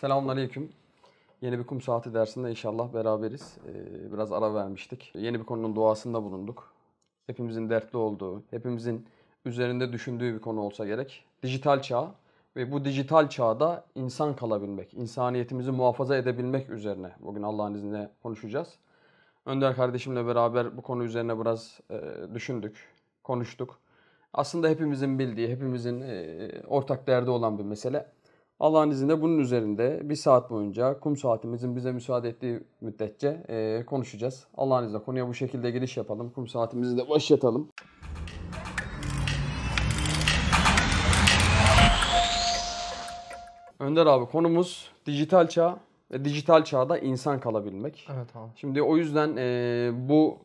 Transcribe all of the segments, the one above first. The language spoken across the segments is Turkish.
Selamun Aleyküm. Yeni bir kum saati dersinde inşallah beraberiz. Ee, biraz ara vermiştik. Yeni bir konunun duasında bulunduk. Hepimizin dertli olduğu, hepimizin üzerinde düşündüğü bir konu olsa gerek. Dijital çağ ve bu dijital çağda insan kalabilmek, insaniyetimizi muhafaza edebilmek üzerine bugün Allah'ın izniyle konuşacağız. Önder kardeşimle beraber bu konu üzerine biraz e, düşündük, konuştuk. Aslında hepimizin bildiği, hepimizin e, ortak derdi olan bir mesele. Allah'ın izniyle bunun üzerinde bir saat boyunca kum saatimizin bize müsaade ettiği müddetçe e, konuşacağız. Allah'ın izniyle konuya bu şekilde giriş yapalım. Kum saatimizi de başlatalım. Önder abi konumuz dijital çağ ve dijital çağda insan kalabilmek. Evet abi. Şimdi o yüzden e, bu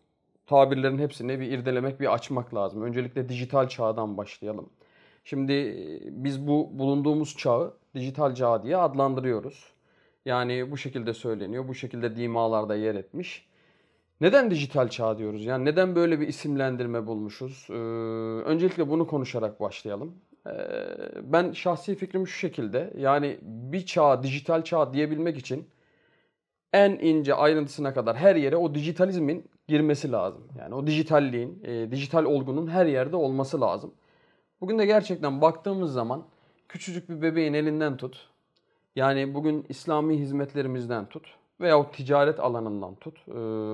tabirlerin hepsini bir irdelemek, bir açmak lazım. Öncelikle dijital çağdan başlayalım. Şimdi e, biz bu bulunduğumuz çağı dijital çağ diye adlandırıyoruz. Yani bu şekilde söyleniyor, bu şekilde dimalarda yer etmiş. Neden dijital çağ diyoruz? Yani neden böyle bir isimlendirme bulmuşuz? Ee, öncelikle bunu konuşarak başlayalım. Ee, ben şahsi fikrim şu şekilde. Yani bir çağ, dijital çağ diyebilmek için en ince ayrıntısına kadar her yere o dijitalizmin girmesi lazım. Yani o dijitalliğin, e, dijital olgunun her yerde olması lazım. Bugün de gerçekten baktığımız zaman küçücük bir bebeğin elinden tut. Yani bugün İslami hizmetlerimizden tut veya ticaret alanından tut. E,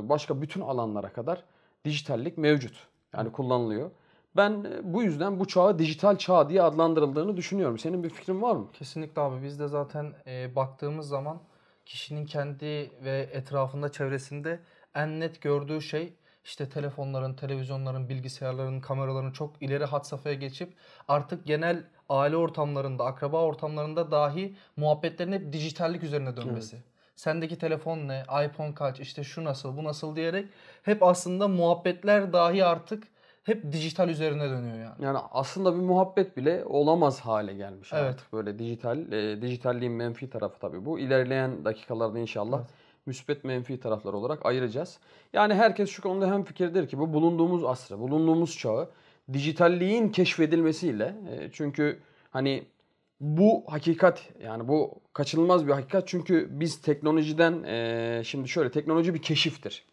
başka bütün alanlara kadar dijitallik mevcut. Yani kullanılıyor. Ben e, bu yüzden bu çağı dijital çağ diye adlandırıldığını düşünüyorum. Senin bir fikrin var mı? Kesinlikle abi. Biz de zaten e, baktığımız zaman kişinin kendi ve etrafında çevresinde en net gördüğü şey işte telefonların, televizyonların, bilgisayarların, kameraların çok ileri hat safhaya geçip artık genel aile ortamlarında, akraba ortamlarında dahi muhabbetlerin hep dijitallik üzerine dönmesi. Evet. Sendeki telefon ne, iPhone kaç, işte şu nasıl, bu nasıl diyerek hep aslında muhabbetler dahi artık hep dijital üzerine dönüyor yani. Yani aslında bir muhabbet bile olamaz hale gelmiş evet. artık böyle dijital. E, dijitalliğin menfi tarafı tabii bu. İlerleyen dakikalarda inşallah evet. müspet menfi taraflar olarak ayıracağız. Yani herkes şu konuda hem fikirdir ki bu bulunduğumuz asrı, bulunduğumuz çağı dijitalliğin keşfedilmesiyle e, çünkü hani bu hakikat yani bu kaçınılmaz bir hakikat çünkü biz teknolojiden e, şimdi şöyle teknoloji bir keşiftir.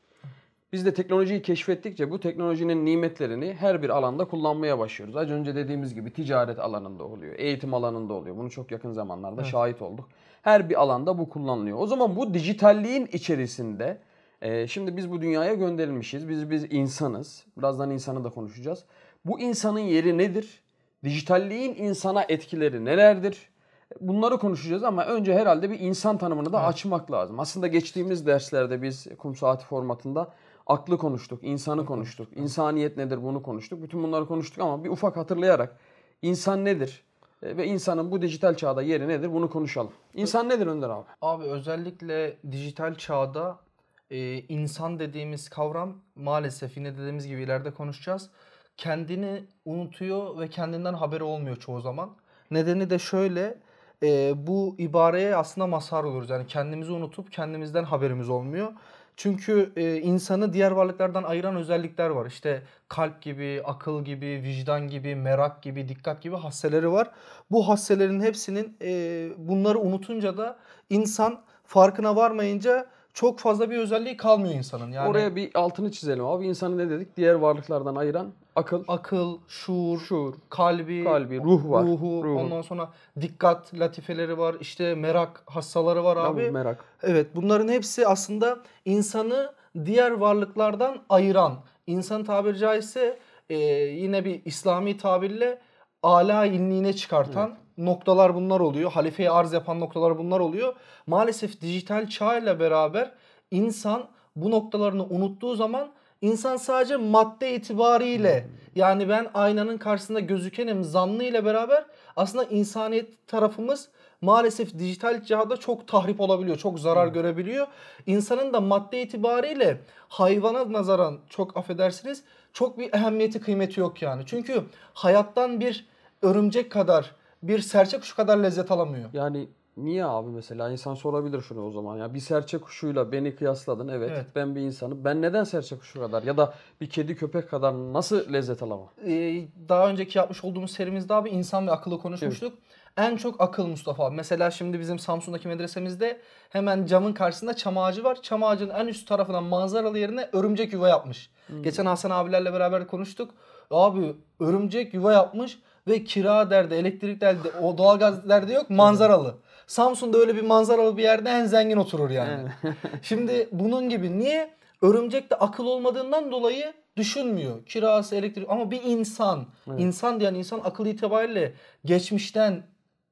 Biz de teknolojiyi keşfettikçe bu teknolojinin nimetlerini her bir alanda kullanmaya başlıyoruz. Az önce dediğimiz gibi ticaret alanında oluyor, eğitim alanında oluyor. Bunu çok yakın zamanlarda evet. şahit olduk. Her bir alanda bu kullanılıyor. O zaman bu dijitalliğin içerisinde e, şimdi biz bu dünyaya gönderilmişiz. Biz biz insanız. Birazdan insanı da konuşacağız. Bu insanın yeri nedir? Dijitalliğin insana etkileri nelerdir? Bunları konuşacağız ama önce herhalde bir insan tanımını da evet. açmak lazım. Aslında geçtiğimiz derslerde biz kum saati formatında aklı konuştuk, insanı konuştuk, insaniyet nedir bunu konuştuk. Bütün bunları konuştuk ama bir ufak hatırlayarak insan nedir e, ve insanın bu dijital çağda yeri nedir bunu konuşalım. İnsan nedir Önder abi? Abi özellikle dijital çağda e, insan dediğimiz kavram maalesef yine dediğimiz gibi ileride konuşacağız kendini unutuyor ve kendinden haberi olmuyor çoğu zaman. Nedeni de şöyle e, bu ibareye aslında mazhar oluruz. Yani kendimizi unutup kendimizden haberimiz olmuyor. Çünkü e, insanı diğer varlıklardan ayıran özellikler var. İşte kalp gibi, akıl gibi, vicdan gibi, merak gibi, dikkat gibi hasseleri var. Bu hasselerin hepsinin e, bunları unutunca da insan farkına varmayınca çok fazla bir özelliği kalmıyor insanın. Yani Oraya bir altını çizelim abi. İnsanı ne dedik? Diğer varlıklardan ayıran akıl. Akıl, şuur, şuur kalbi, kalbi, ruh var. Ruhu, ruhu. Ondan sonra dikkat latifeleri var. İşte merak hassaları var abi. Tamam, merak. Evet bunların hepsi aslında insanı diğer varlıklardan ayıran. İnsan tabiri caizse e, yine bir İslami tabirle ala inliğine çıkartan. Evet noktalar bunlar oluyor. Halifeye arz yapan noktalar bunlar oluyor. Maalesef dijital çağ beraber insan bu noktalarını unuttuğu zaman insan sadece madde itibariyle hmm. yani ben aynanın karşısında gözükenim zanlı ile beraber aslında insaniyet tarafımız maalesef dijital çağda çok tahrip olabiliyor, çok zarar hmm. görebiliyor. İnsanın da madde itibariyle hayvana nazaran çok affedersiniz çok bir ehemmiyeti kıymeti yok yani. Çünkü hayattan bir örümcek kadar bir serçe kuşu kadar lezzet alamıyor. Yani niye abi mesela insan sorabilir şunu o zaman ya bir serçe kuşuyla beni kıyasladın evet, evet. ben bir insanım ben neden serçe kuşu kadar ya da bir kedi köpek kadar nasıl lezzet alamam? Ee, daha önceki yapmış olduğumuz serimizde abi insan ve akıllı konuşmuştuk. Evet. En çok akıl Mustafa abi. Mesela şimdi bizim Samsun'daki medresemizde hemen camın karşısında çam ağacı var. Çam ağacının en üst tarafından manzaralı yerine örümcek yuva yapmış. Hmm. Geçen Hasan abilerle beraber konuştuk. Abi örümcek yuva yapmış ve kira derdi, elektrik derdi, o doğalgaz derdi yok manzaralı. Samsun'da öyle bir manzaralı bir yerde en zengin oturur yani. Şimdi bunun gibi niye? Örümcek de akıl olmadığından dolayı düşünmüyor. Kirası, elektrik ama bir insan. Evet. İnsan diyen insan akıl itibariyle geçmişten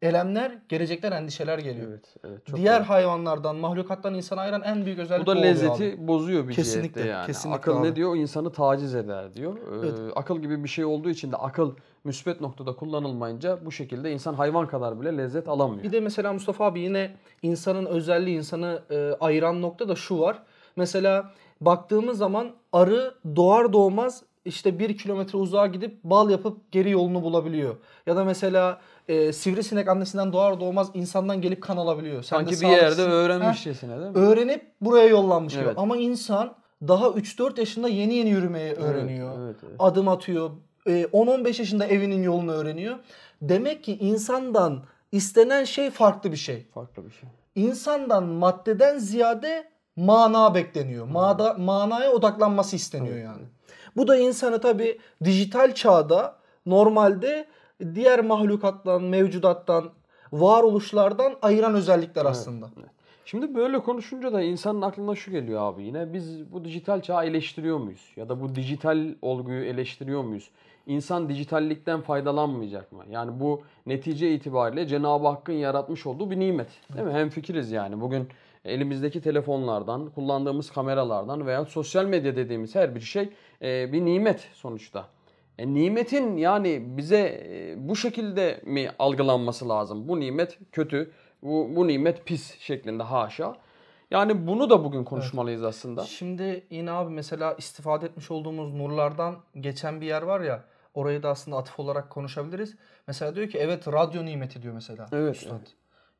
elemler, gelecekten endişeler geliyor. Evet, evet, çok Diğer doğru. hayvanlardan, mahlukattan insanı ayıran en büyük özellik bu da lezzeti abi. bozuyor bir kesinlikle, cihette yani. Kesinlikle akıl abi. ne diyor? İnsanı taciz eder diyor. Ee, evet. Akıl gibi bir şey olduğu için de akıl Müspet noktada kullanılmayınca bu şekilde insan hayvan kadar bile lezzet alamıyor. Bir de mesela Mustafa abi yine insanın özelliği insanı e, ayıran nokta da şu var. Mesela baktığımız zaman arı doğar doğmaz işte bir kilometre uzağa gidip bal yapıp geri yolunu bulabiliyor. Ya da mesela e, sivrisinek annesinden doğar doğmaz insandan gelip kan alabiliyor. Sen Sanki bir yerde öğrenmişçesine değil mi? Öğrenip buraya yollanmış evet. gibi. Ama insan daha 3-4 yaşında yeni yeni yürümeyi öğreniyor. Evet, evet, evet. Adım atıyor, 10-15 e, yaşında evinin yolunu öğreniyor. Demek ki insandan istenen şey farklı bir şey. Farklı bir şey. İnsandan maddeden ziyade mana bekleniyor. Hmm. Mada, manaya odaklanması isteniyor yani. Bu da insanı tabi dijital çağda normalde diğer mahlukattan, mevcudattan, varoluşlardan ayıran özellikler aslında. Evet. Şimdi böyle konuşunca da insanın aklına şu geliyor abi yine biz bu dijital çağı eleştiriyor muyuz? Ya da bu dijital olguyu eleştiriyor muyuz? insan dijitallikten faydalanmayacak mı? Yani bu netice itibariyle Cenab-ı Hakk'ın yaratmış olduğu bir nimet. Değil mi? Hem fikiriz yani. Bugün elimizdeki telefonlardan, kullandığımız kameralardan veya sosyal medya dediğimiz her bir şey e, bir nimet sonuçta. E, nimetin yani bize e, bu şekilde mi algılanması lazım? Bu nimet kötü, bu, bu nimet pis şeklinde haşa. Yani bunu da bugün konuşmalıyız evet. aslında. Şimdi yine abi mesela istifade etmiş olduğumuz nurlardan geçen bir yer var ya. Orayı da aslında atıf olarak konuşabiliriz. Mesela diyor ki evet radyo nimeti diyor mesela. Evet. Üstad.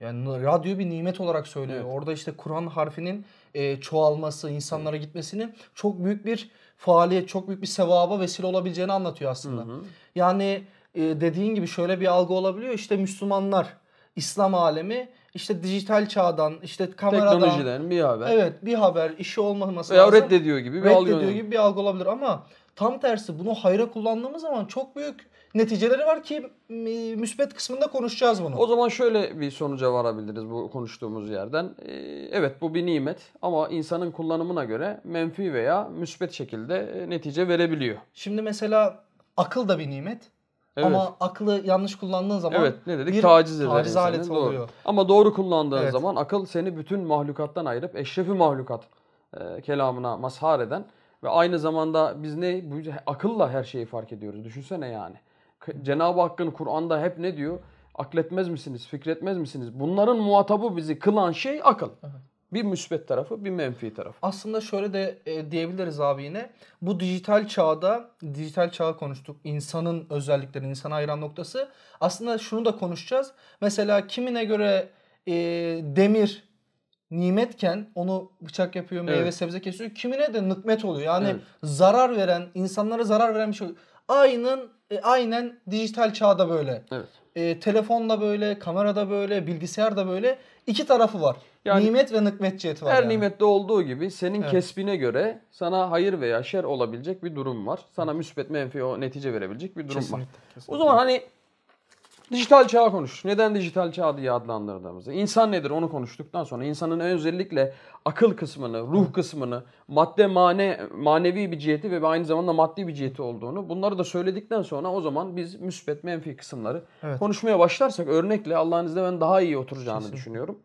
Yani radyo bir nimet olarak söylüyor. Evet. Orada işte Kur'an harfinin e, çoğalması, insanlara evet. gitmesini çok büyük bir faaliyet, çok büyük bir sevaba vesile olabileceğini anlatıyor aslında. Hı hı. Yani e, dediğin gibi şöyle bir algı olabiliyor. İşte Müslümanlar, İslam alemi işte dijital çağdan, işte kameradan. Teknolojiden bir haber. Evet bir haber. işi olmaması Veya lazım. Veya reddediyor gibi bir algı. Reddediyor gibi bir algı olabilir ama Tam tersi bunu hayra kullandığımız zaman çok büyük neticeleri var ki e, müsbet kısmında konuşacağız bunu. O zaman şöyle bir sonuca varabiliriz bu konuştuğumuz yerden. E, evet bu bir nimet ama insanın kullanımına göre menfi veya müsbet şekilde e, netice verebiliyor. Şimdi mesela akıl da bir nimet. Evet. Ama aklı yanlış kullandığın zaman evet, ne dedik? bir taciz, eder taciz aleti doğru. oluyor. Ama doğru kullandığın evet. zaman akıl seni bütün mahlukattan ayırıp eşrefi mahlukat e, kelamına mazhar eden ve aynı zamanda biz ne? bu Akılla her şeyi fark ediyoruz. Düşünsene yani. Cenab-ı Hakk'ın Kur'an'da hep ne diyor? Akletmez misiniz? Fikretmez misiniz? Bunların muhatabı bizi kılan şey akıl. Bir müsbet tarafı, bir menfi tarafı. Aslında şöyle de e, diyebiliriz abi yine. Bu dijital çağda, dijital çağı konuştuk. İnsanın özellikleri, insana ayıran noktası. Aslında şunu da konuşacağız. Mesela kimine göre e, demir nimetken onu bıçak yapıyor, meyve evet. sebze kesiyor. Kimine de nıkmet oluyor. Yani evet. zarar veren, insanlara zarar veren bir şey Aynen, e, aynen dijital çağda böyle. Evet. E, da böyle, kamerada böyle, bilgisayarda böyle iki tarafı var. Yani, nimet ve nıkmet ciheti var. Her yani. nimette olduğu gibi senin evet. kesbine göre sana hayır veya şer olabilecek bir durum var. Sana müsbet menfi o netice verebilecek bir durum kesinlikle, var. Kesinlikle. O zaman hani Dijital çağ konuş. Neden dijital çağ diye adlandırdığımızı. İnsan nedir onu konuştuktan sonra insanın özellikle akıl kısmını, ruh kısmını, madde mane, manevi bir ciheti ve aynı zamanda maddi bir ciheti olduğunu bunları da söyledikten sonra o zaman biz müsbet menfi kısımları evet. konuşmaya başlarsak örnekle Allah'ın izniyle ben daha iyi oturacağını Kesinlikle. düşünüyorum.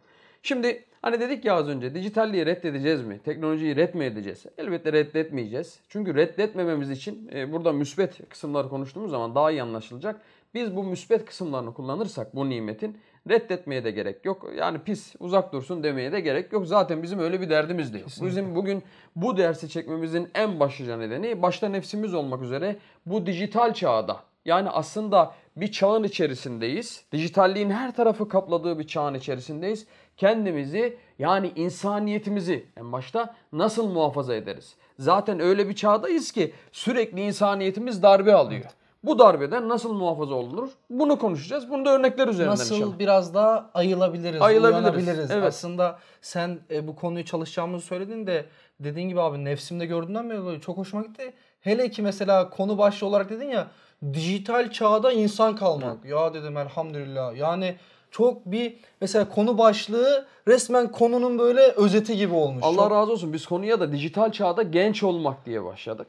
Şimdi hani dedik ya az önce dijitalliği reddedeceğiz mi? Teknolojiyi red mi edeceğiz? Elbette reddetmeyeceğiz. Çünkü reddetmememiz için e, burada müsbet kısımları konuştuğumuz zaman daha iyi anlaşılacak. Biz bu müsbet kısımlarını kullanırsak bu nimetin reddetmeye de gerek yok. Yani pis uzak dursun demeye de gerek yok. Zaten bizim öyle bir derdimiz değil. Kesinlikle. Bizim bugün bu dersi çekmemizin en başlıca nedeni başta nefsimiz olmak üzere bu dijital çağda yani aslında bir çağın içerisindeyiz. Dijitalliğin her tarafı kapladığı bir çağın içerisindeyiz. Kendimizi yani insaniyetimizi en başta nasıl muhafaza ederiz? Zaten öyle bir çağdayız ki sürekli insaniyetimiz darbe alıyor. Evet. Bu darbeden nasıl muhafaza olunur? Bunu konuşacağız. Bunu da örnekler üzerinden Nasıl inşallah. biraz daha ayılabiliriz, ayılabiliriz. Evet. Aslında sen e, bu konuyu çalışacağımızı söyledin de dediğin gibi abi nefsimde gördüğümden beri çok hoşuma gitti. Hele ki mesela konu başlığı olarak dedin ya dijital çağda insan kalmak. Hı. Ya dedim elhamdülillah. Yani çok bir mesela konu başlığı resmen konunun böyle özeti gibi olmuş. Allah çok... razı olsun biz konuya da dijital çağda genç olmak diye başladık.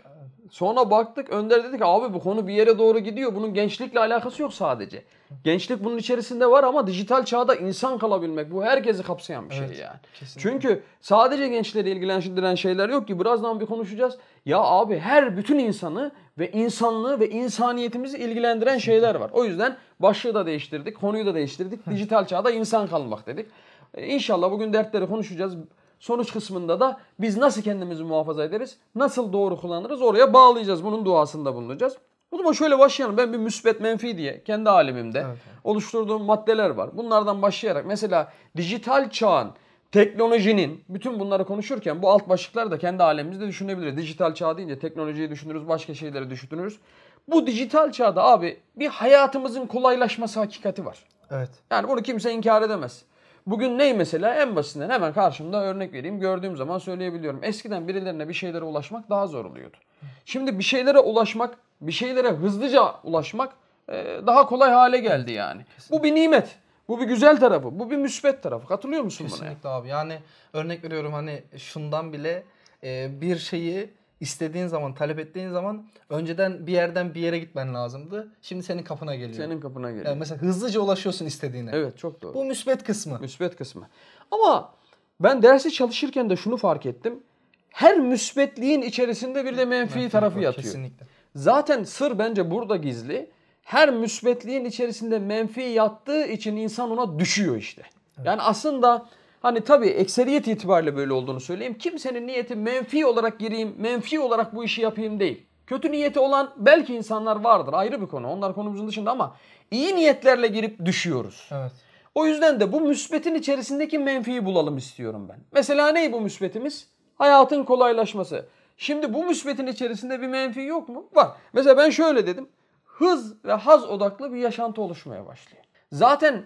Sonra baktık Önder dedi ki abi bu konu bir yere doğru gidiyor. Bunun gençlikle alakası yok sadece. Gençlik bunun içerisinde var ama dijital çağda insan kalabilmek bu herkesi kapsayan bir şey evet, şey yani. Kesinlikle. Çünkü sadece gençleri ilgilendiren şeyler yok ki birazdan bir konuşacağız. Ya abi her bütün insanı ve insanlığı ve insaniyetimizi ilgilendiren şeyler var. O yüzden başlığı da değiştirdik, konuyu da değiştirdik. Dijital çağda insan kalmak dedik. E, inşallah bugün dertleri konuşacağız sonuç kısmında da biz nasıl kendimizi muhafaza ederiz, nasıl doğru kullanırız oraya bağlayacağız. Bunun duasında bulunacağız. O zaman şöyle başlayalım. Ben bir müsbet menfi diye kendi alemimde evet, oluşturduğum maddeler var. Bunlardan başlayarak mesela dijital çağın teknolojinin bütün bunları konuşurken bu alt başlıkları da kendi alemimizde düşünebiliriz. Dijital çağ deyince teknolojiyi düşünürüz, başka şeyleri düşünürüz. Bu dijital çağda abi bir hayatımızın kolaylaşması hakikati var. Evet. Yani bunu kimse inkar edemez. Bugün ney mesela? En basitinden hemen karşımda örnek vereyim. Gördüğüm zaman söyleyebiliyorum. Eskiden birilerine bir şeylere ulaşmak daha zor oluyordu. Şimdi bir şeylere ulaşmak, bir şeylere hızlıca ulaşmak e, daha kolay hale geldi yani. Kesinlikle. Bu bir nimet. Bu bir güzel tarafı. Bu bir müsbet tarafı. Katılıyor musun Kesinlikle buna? Kesinlikle abi. Yani örnek veriyorum hani şundan bile e, bir şeyi istediğin zaman, talep ettiğin zaman önceden bir yerden bir yere gitmen lazımdı. Şimdi senin kapına geliyor. Senin kapına geliyor. Yani mesela hızlıca ulaşıyorsun istediğine. Evet çok doğru. Bu müsbet kısmı. Müsbet kısmı. Ama ben dersi çalışırken de şunu fark ettim. Her müsbetliğin içerisinde bir de menfi, menfi tarafı var, yatıyor. Kesinlikle. Zaten sır bence burada gizli. Her müsbetliğin içerisinde menfi yattığı için insan ona düşüyor işte. Evet. Yani aslında Hani tabii ekseriyet itibariyle böyle olduğunu söyleyeyim. Kimsenin niyeti menfi olarak gireyim, menfi olarak bu işi yapayım değil. Kötü niyeti olan belki insanlar vardır ayrı bir konu. Onlar konumuzun dışında ama iyi niyetlerle girip düşüyoruz. Evet. O yüzden de bu müsbetin içerisindeki menfiyi bulalım istiyorum ben. Mesela ne bu müsbetimiz? Hayatın kolaylaşması. Şimdi bu müsbetin içerisinde bir menfi yok mu? Var. Mesela ben şöyle dedim. Hız ve haz odaklı bir yaşantı oluşmaya başlıyor. Zaten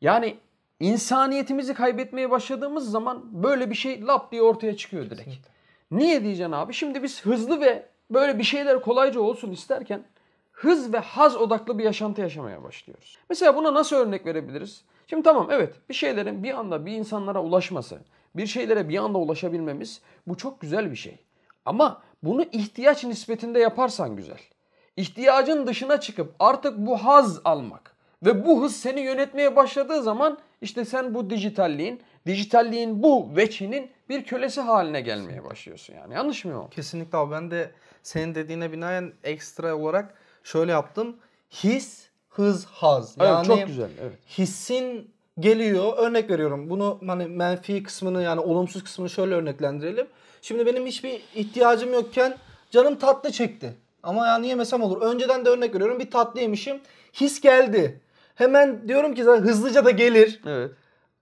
yani İnsaniyetimizi kaybetmeye başladığımız zaman böyle bir şey lap diye ortaya çıkıyor direkt. Kesinlikle. Niye diyeceksin abi? Şimdi biz hızlı ve böyle bir şeyler kolayca olsun isterken hız ve haz odaklı bir yaşantı yaşamaya başlıyoruz. Mesela buna nasıl örnek verebiliriz? Şimdi tamam evet bir şeylerin bir anda bir insanlara ulaşması, bir şeylere bir anda ulaşabilmemiz bu çok güzel bir şey. Ama bunu ihtiyaç nispetinde yaparsan güzel. İhtiyacın dışına çıkıp artık bu haz almak ve bu hız seni yönetmeye başladığı zaman işte sen bu dijitalliğin, dijitalliğin bu veçinin bir kölesi haline gelmeye başlıyorsun yani. Yanlış mı o? Kesinlikle abi ben de senin dediğine binaen ekstra olarak şöyle yaptım. His, hız, haz. Yani evet, çok güzel. Evet. Hissin geliyor. Örnek veriyorum. Bunu hani menfi kısmını yani olumsuz kısmını şöyle örneklendirelim. Şimdi benim hiçbir ihtiyacım yokken canım tatlı çekti. Ama yani yemesem olur. Önceden de örnek veriyorum. Bir tatlı yemişim. His geldi. Hemen diyorum ki zaten hızlıca da gelir. Evet.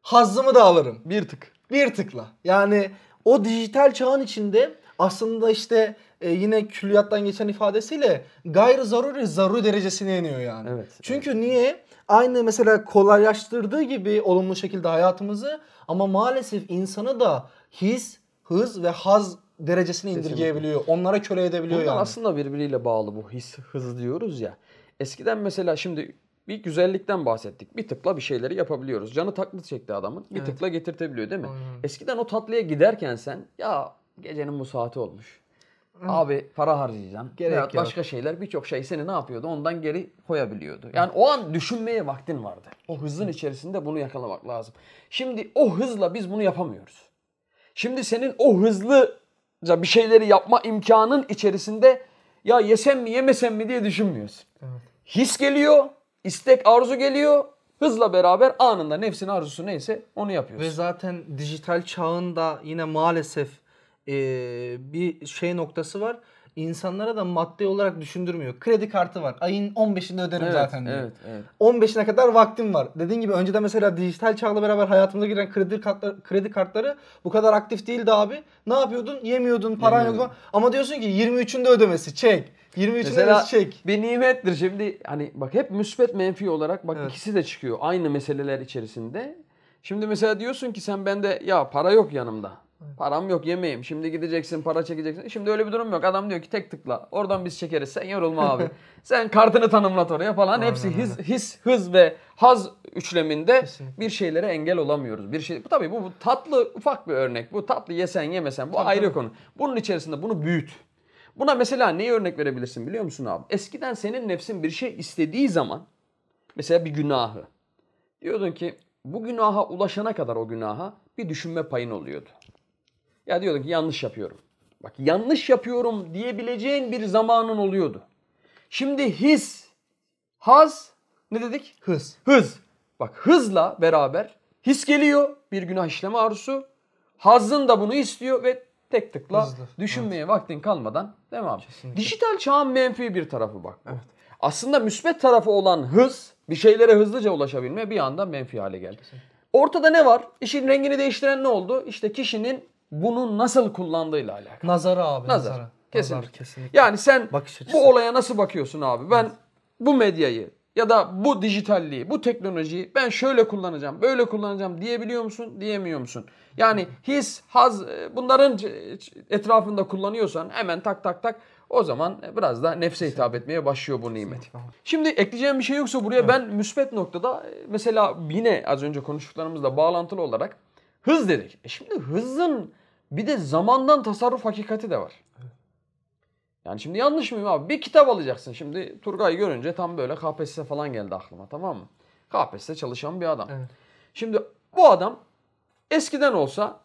Hazzımı da alırım. Bir tık. Bir tıkla. Yani o dijital çağın içinde aslında işte e, yine külliyattan geçen ifadesiyle gayrı zaruri zaru derecesine iniyor yani. Evet. Çünkü evet. niye? Aynı mesela kolaylaştırdığı gibi olumlu şekilde hayatımızı ama maalesef insanı da his, hız ve haz derecesini indirgeyebiliyor. Onlara köle edebiliyor Bundan yani. aslında birbiriyle bağlı bu his, hız diyoruz ya. Eskiden mesela şimdi bir güzellikten bahsettik. Bir tıkla bir şeyleri yapabiliyoruz. Canı taklit çekti adamın. Bir evet. tıkla getirtebiliyor değil mi? Aynen. Eskiden o tatlıya giderken sen ya gecenin bu saati olmuş. Hı. Abi para harcayacaksın. Gerek yok. Başka şeyler birçok şey seni ne yapıyordu? Ondan geri koyabiliyordu. Yani Hı. o an düşünmeye vaktin vardı. O hızın Hı. içerisinde bunu yakalamak lazım. Şimdi o hızla biz bunu yapamıyoruz. Şimdi senin o hızlıca bir şeyleri yapma imkanın içerisinde ya yesem mi yemesem mi diye düşünmüyorsun. Evet. His geliyor, istek arzu geliyor. Hızla beraber anında nefsin arzusu neyse onu yapıyoruz. Ve zaten dijital çağında yine maalesef e, bir şey noktası var insanlara da maddi olarak düşündürmüyor. Kredi kartı var. Ayın 15'inde öderim evet, zaten diyor. Evet, evet. 15'ine kadar vaktim var. Dediğin gibi önceden mesela dijital çağla beraber hayatımıza giren kredi kartları, kredi kartları bu kadar aktif değildi abi. Ne yapıyordun? Yemiyordun, paran yoktu Ama diyorsun ki 23'ünde ödemesi çek. 23 mesela çek. bir nimettir şimdi hani bak hep müsbet menfi olarak bak evet. ikisi de çıkıyor aynı meseleler içerisinde. Şimdi mesela diyorsun ki sen bende ya para yok yanımda. Param yok yemeğim. Şimdi gideceksin para çekeceksin. E, şimdi öyle bir durum yok. Adam diyor ki tek tıkla. Oradan biz çekeriz. Sen yorulma abi. Sen kartını tanımlat oraya falan. Aynen, Hepsi aynen. his, his, hız ve haz üçleminde Kesinlikle. bir şeylere engel olamıyoruz. Bir şey bu tabii bu, bu tatlı ufak bir örnek. Bu tatlı yesen yemesen bu tabii, ayrı konu. Bunun içerisinde bunu büyüt. Buna mesela neyi örnek verebilirsin biliyor musun abi? Eskiden senin nefsin bir şey istediği zaman mesela bir günahı diyordun ki bu günaha ulaşana kadar o günaha bir düşünme payın oluyordu. Ya diyordun ki yanlış yapıyorum. Bak yanlış yapıyorum diyebileceğin bir zamanın oluyordu. Şimdi his, haz ne dedik? Hız. Hız. Bak hızla beraber his geliyor bir günah işleme arzusu. Hazın da bunu istiyor ve tek tıkla Hızlı. düşünmeye evet. vaktin kalmadan Devam. mi Kesinlikle. Dijital çağın menfi bir tarafı bak. Evet. Aslında müsbet tarafı olan hız bir şeylere hızlıca ulaşabilme bir anda menfi hale geldi. Kesinlikle. Ortada ne var? İşin rengini değiştiren ne oldu? İşte kişinin bunu nasıl kullandığıyla alakalı. Nazara abi. Nazar. Nazara. Kesinlikle. Nazar, kesinlikle. Yani sen Bakış açısı. bu olaya nasıl bakıyorsun abi? Ben evet. bu medyayı ya da bu dijitalliği, bu teknolojiyi ben şöyle kullanacağım, böyle kullanacağım diyebiliyor musun, diyemiyor musun? Yani his, haz e, bunların etrafında kullanıyorsan hemen tak tak tak o zaman e, biraz da nefse hitap etmeye başlıyor bu nimet. Şimdi ekleyeceğim bir şey yoksa buraya evet. ben müsbet noktada e, mesela yine az önce konuştuklarımızla bağlantılı olarak Hız dedik. E şimdi hızın bir de zamandan tasarruf hakikati de var. Yani şimdi yanlış mıyım abi? Bir kitap alacaksın. Şimdi Turgay görünce tam böyle KPSS falan geldi aklıma tamam mı? KPSS çalışan bir adam. Evet. Şimdi bu adam eskiden olsa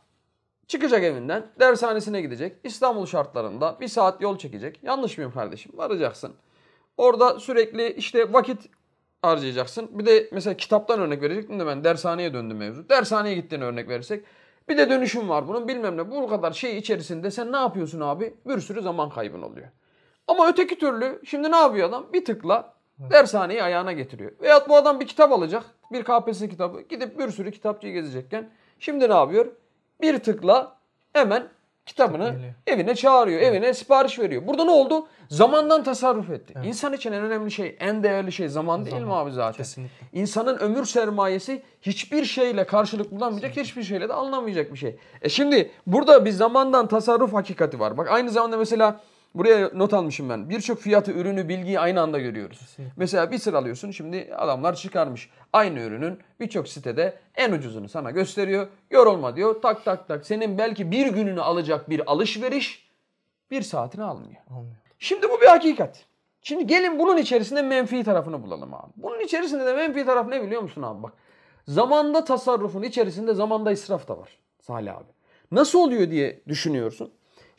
çıkacak evinden, dershanesine gidecek. İstanbul şartlarında bir saat yol çekecek. Yanlış mıyım kardeşim? Varacaksın. Orada sürekli işte vakit harcayacaksın. Bir de mesela kitaptan örnek verecektim de ben dershaneye döndüm mevzu. Dershaneye gittiğini örnek verirsek. Bir de dönüşüm var bunun bilmem ne. Bu kadar şey içerisinde sen ne yapıyorsun abi? Bir sürü zaman kaybın oluyor. Ama öteki türlü şimdi ne yapıyor adam? Bir tıkla dershaneyi ayağına getiriyor. Veyahut bu adam bir kitap alacak. Bir KPSS kitabı. Gidip bir sürü kitapçıyı gezecekken şimdi ne yapıyor? Bir tıkla hemen kitabını Geliyor. evine çağırıyor, evine sipariş veriyor. Burada ne oldu? Zamandan tasarruf etti. Evet. İnsan için en önemli şey, en değerli şey zaman, zaman. değil mi abi zaten? Kesinlikle. İnsanın ömür sermayesi hiçbir şeyle karşılık bulamayacak, Kesinlikle. hiçbir şeyle de alınamayacak bir şey. E şimdi burada bir zamandan tasarruf hakikati var. Bak aynı zamanda mesela Buraya not almışım ben. Birçok fiyatı, ürünü, bilgiyi aynı anda görüyoruz. Kesinlikle. Mesela bir alıyorsun, şimdi adamlar çıkarmış. Aynı ürünün birçok sitede en ucuzunu sana gösteriyor. Yorulma diyor. Tak tak tak. Senin belki bir gününü alacak bir alışveriş bir saatini almıyor. Almıyor. Şimdi bu bir hakikat. Şimdi gelin bunun içerisinde menfi tarafını bulalım abi. Bunun içerisinde de menfi taraf ne biliyor musun abi bak. Zamanda tasarrufun içerisinde zamanda israf da var Salih abi. Nasıl oluyor diye düşünüyorsun.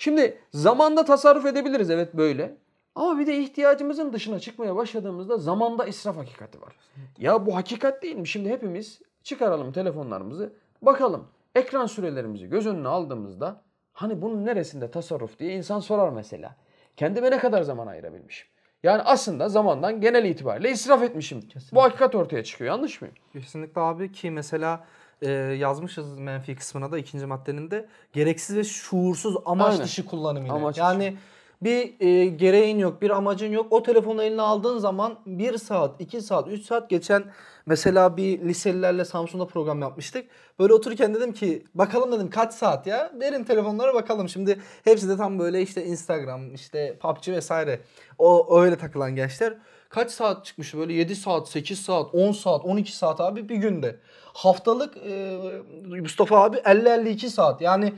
Şimdi zamanda tasarruf edebiliriz evet böyle. Ama bir de ihtiyacımızın dışına çıkmaya başladığımızda zamanda israf hakikati var. Ya bu hakikat değil mi? Şimdi hepimiz çıkaralım telefonlarımızı bakalım. Ekran sürelerimizi göz önüne aldığımızda hani bunun neresinde tasarruf diye insan sorar mesela. Kendime ne kadar zaman ayırabilmişim? Yani aslında zamandan genel itibariyle israf etmişim. Kesinlikle. Bu hakikat ortaya çıkıyor yanlış mıyım? Kesinlikle abi ki mesela e, yazmışız menfi kısmına da ikinci maddenin de gereksiz ve şuursuz amaç Aynen. dışı kullanımı. yani bir e, gereğin yok, bir amacın yok. O telefonu eline aldığın zaman 1 saat, 2 saat, 3 saat geçen mesela bir liselilerle Samsun'da program yapmıştık. Böyle otururken dedim ki bakalım dedim kaç saat ya? Verin telefonlara bakalım. Şimdi hepsi de tam böyle işte Instagram, işte PUBG vesaire. O öyle takılan gençler kaç saat çıkmış böyle 7 saat, 8 saat, 10 saat, 12 saat abi bir günde. Haftalık e, Mustafa abi 50-52 saat. Yani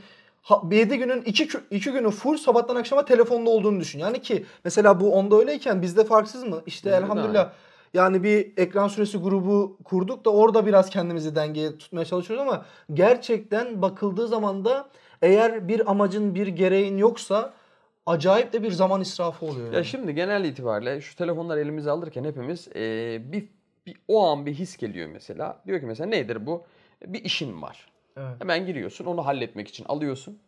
7 günün 2, 2 günü full sabahtan akşama telefonda olduğunu düşün. Yani ki mesela bu onda öyleyken bizde farksız mı? İşte Değil elhamdülillah. Abi. Yani bir ekran süresi grubu kurduk da orada biraz kendimizi dengeye tutmaya çalışıyoruz ama gerçekten bakıldığı zaman da eğer bir amacın bir gereğin yoksa acayip de bir zaman israfı oluyor. Yani. Ya şimdi genel itibariyle şu telefonlar elimize alırken hepimiz e, bir bir, o an bir his geliyor mesela. Diyor ki mesela nedir bu? Bir işin var. Evet. Hemen giriyorsun onu halletmek için alıyorsun.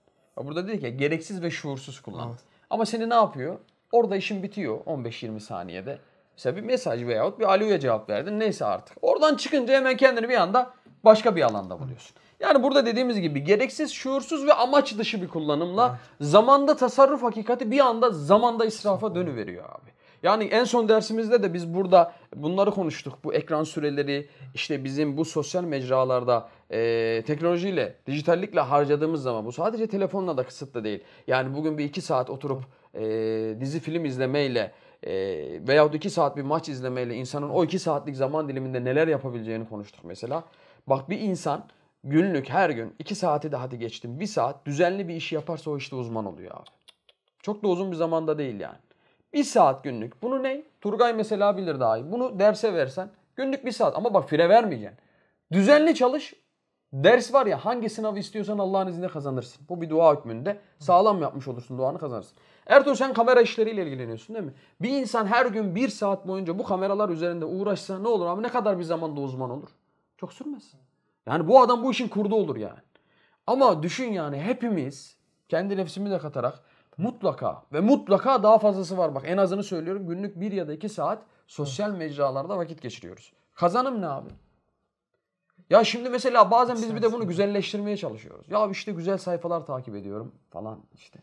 Burada dedi ki gereksiz ve şuursuz kullan. Evet. Ama seni ne yapıyor? Orada işin bitiyor 15-20 saniyede. Mesela bir mesaj veyahut bir aloya cevap verdin neyse artık. Oradan çıkınca hemen kendini bir anda başka bir alanda buluyorsun. Yani burada dediğimiz gibi gereksiz, şuursuz ve amaç dışı bir kullanımla evet. zamanda tasarruf hakikati bir anda zamanda israfa dönüveriyor abi. Yani en son dersimizde de biz burada bunları konuştuk. Bu ekran süreleri işte bizim bu sosyal mecralarda e, teknolojiyle, dijitallikle harcadığımız zaman bu sadece telefonla da kısıtlı değil. Yani bugün bir iki saat oturup e, dizi film izlemeyle e, veyahut iki saat bir maç izlemeyle insanın o iki saatlik zaman diliminde neler yapabileceğini konuştuk mesela. Bak bir insan günlük her gün iki saati de hadi geçtim bir saat düzenli bir işi yaparsa o işte uzman oluyor abi. Çok da uzun bir zamanda değil yani. Bir saat günlük. Bunu ne? Turgay mesela bilir daha iyi. Bunu derse versen günlük bir saat ama bak fire vermeyeceksin. Düzenli çalış. Ders var ya hangi sınavı istiyorsan Allah'ın izniyle kazanırsın. Bu bir dua hükmünde. Sağlam yapmış olursun duanı kazanırsın. Ertuğrul sen kamera işleriyle ilgileniyorsun değil mi? Bir insan her gün bir saat boyunca bu kameralar üzerinde uğraşsa ne olur abi? Ne kadar bir zamanda uzman olur? Çok sürmez. Yani bu adam bu işin kurdu olur yani. Ama düşün yani hepimiz kendi nefsimi de katarak Mutlaka ve mutlaka daha fazlası var. Bak en azını söylüyorum günlük bir ya da iki saat sosyal mecralarda vakit geçiriyoruz. Kazanım ne abi? Ya şimdi mesela bazen biz bir de bunu güzelleştirmeye çalışıyoruz. Ya işte güzel sayfalar takip ediyorum falan işte.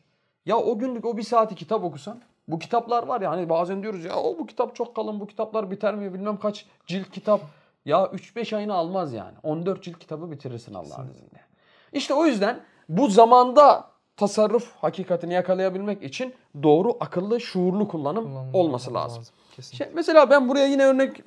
Ya o günlük o bir saati kitap okusan bu kitaplar var ya hani bazen diyoruz ya o bu kitap çok kalın bu kitaplar biter mi bilmem kaç cilt kitap. Ya 3-5 ayını almaz yani. 14 cilt kitabı bitirirsin Allah'ın izniyle. İşte o yüzden bu zamanda tasarruf hakikatini yakalayabilmek için doğru akıllı, şuurlu kullanım Kullanım olması lazım. lazım. Şey, mesela ben buraya yine örnek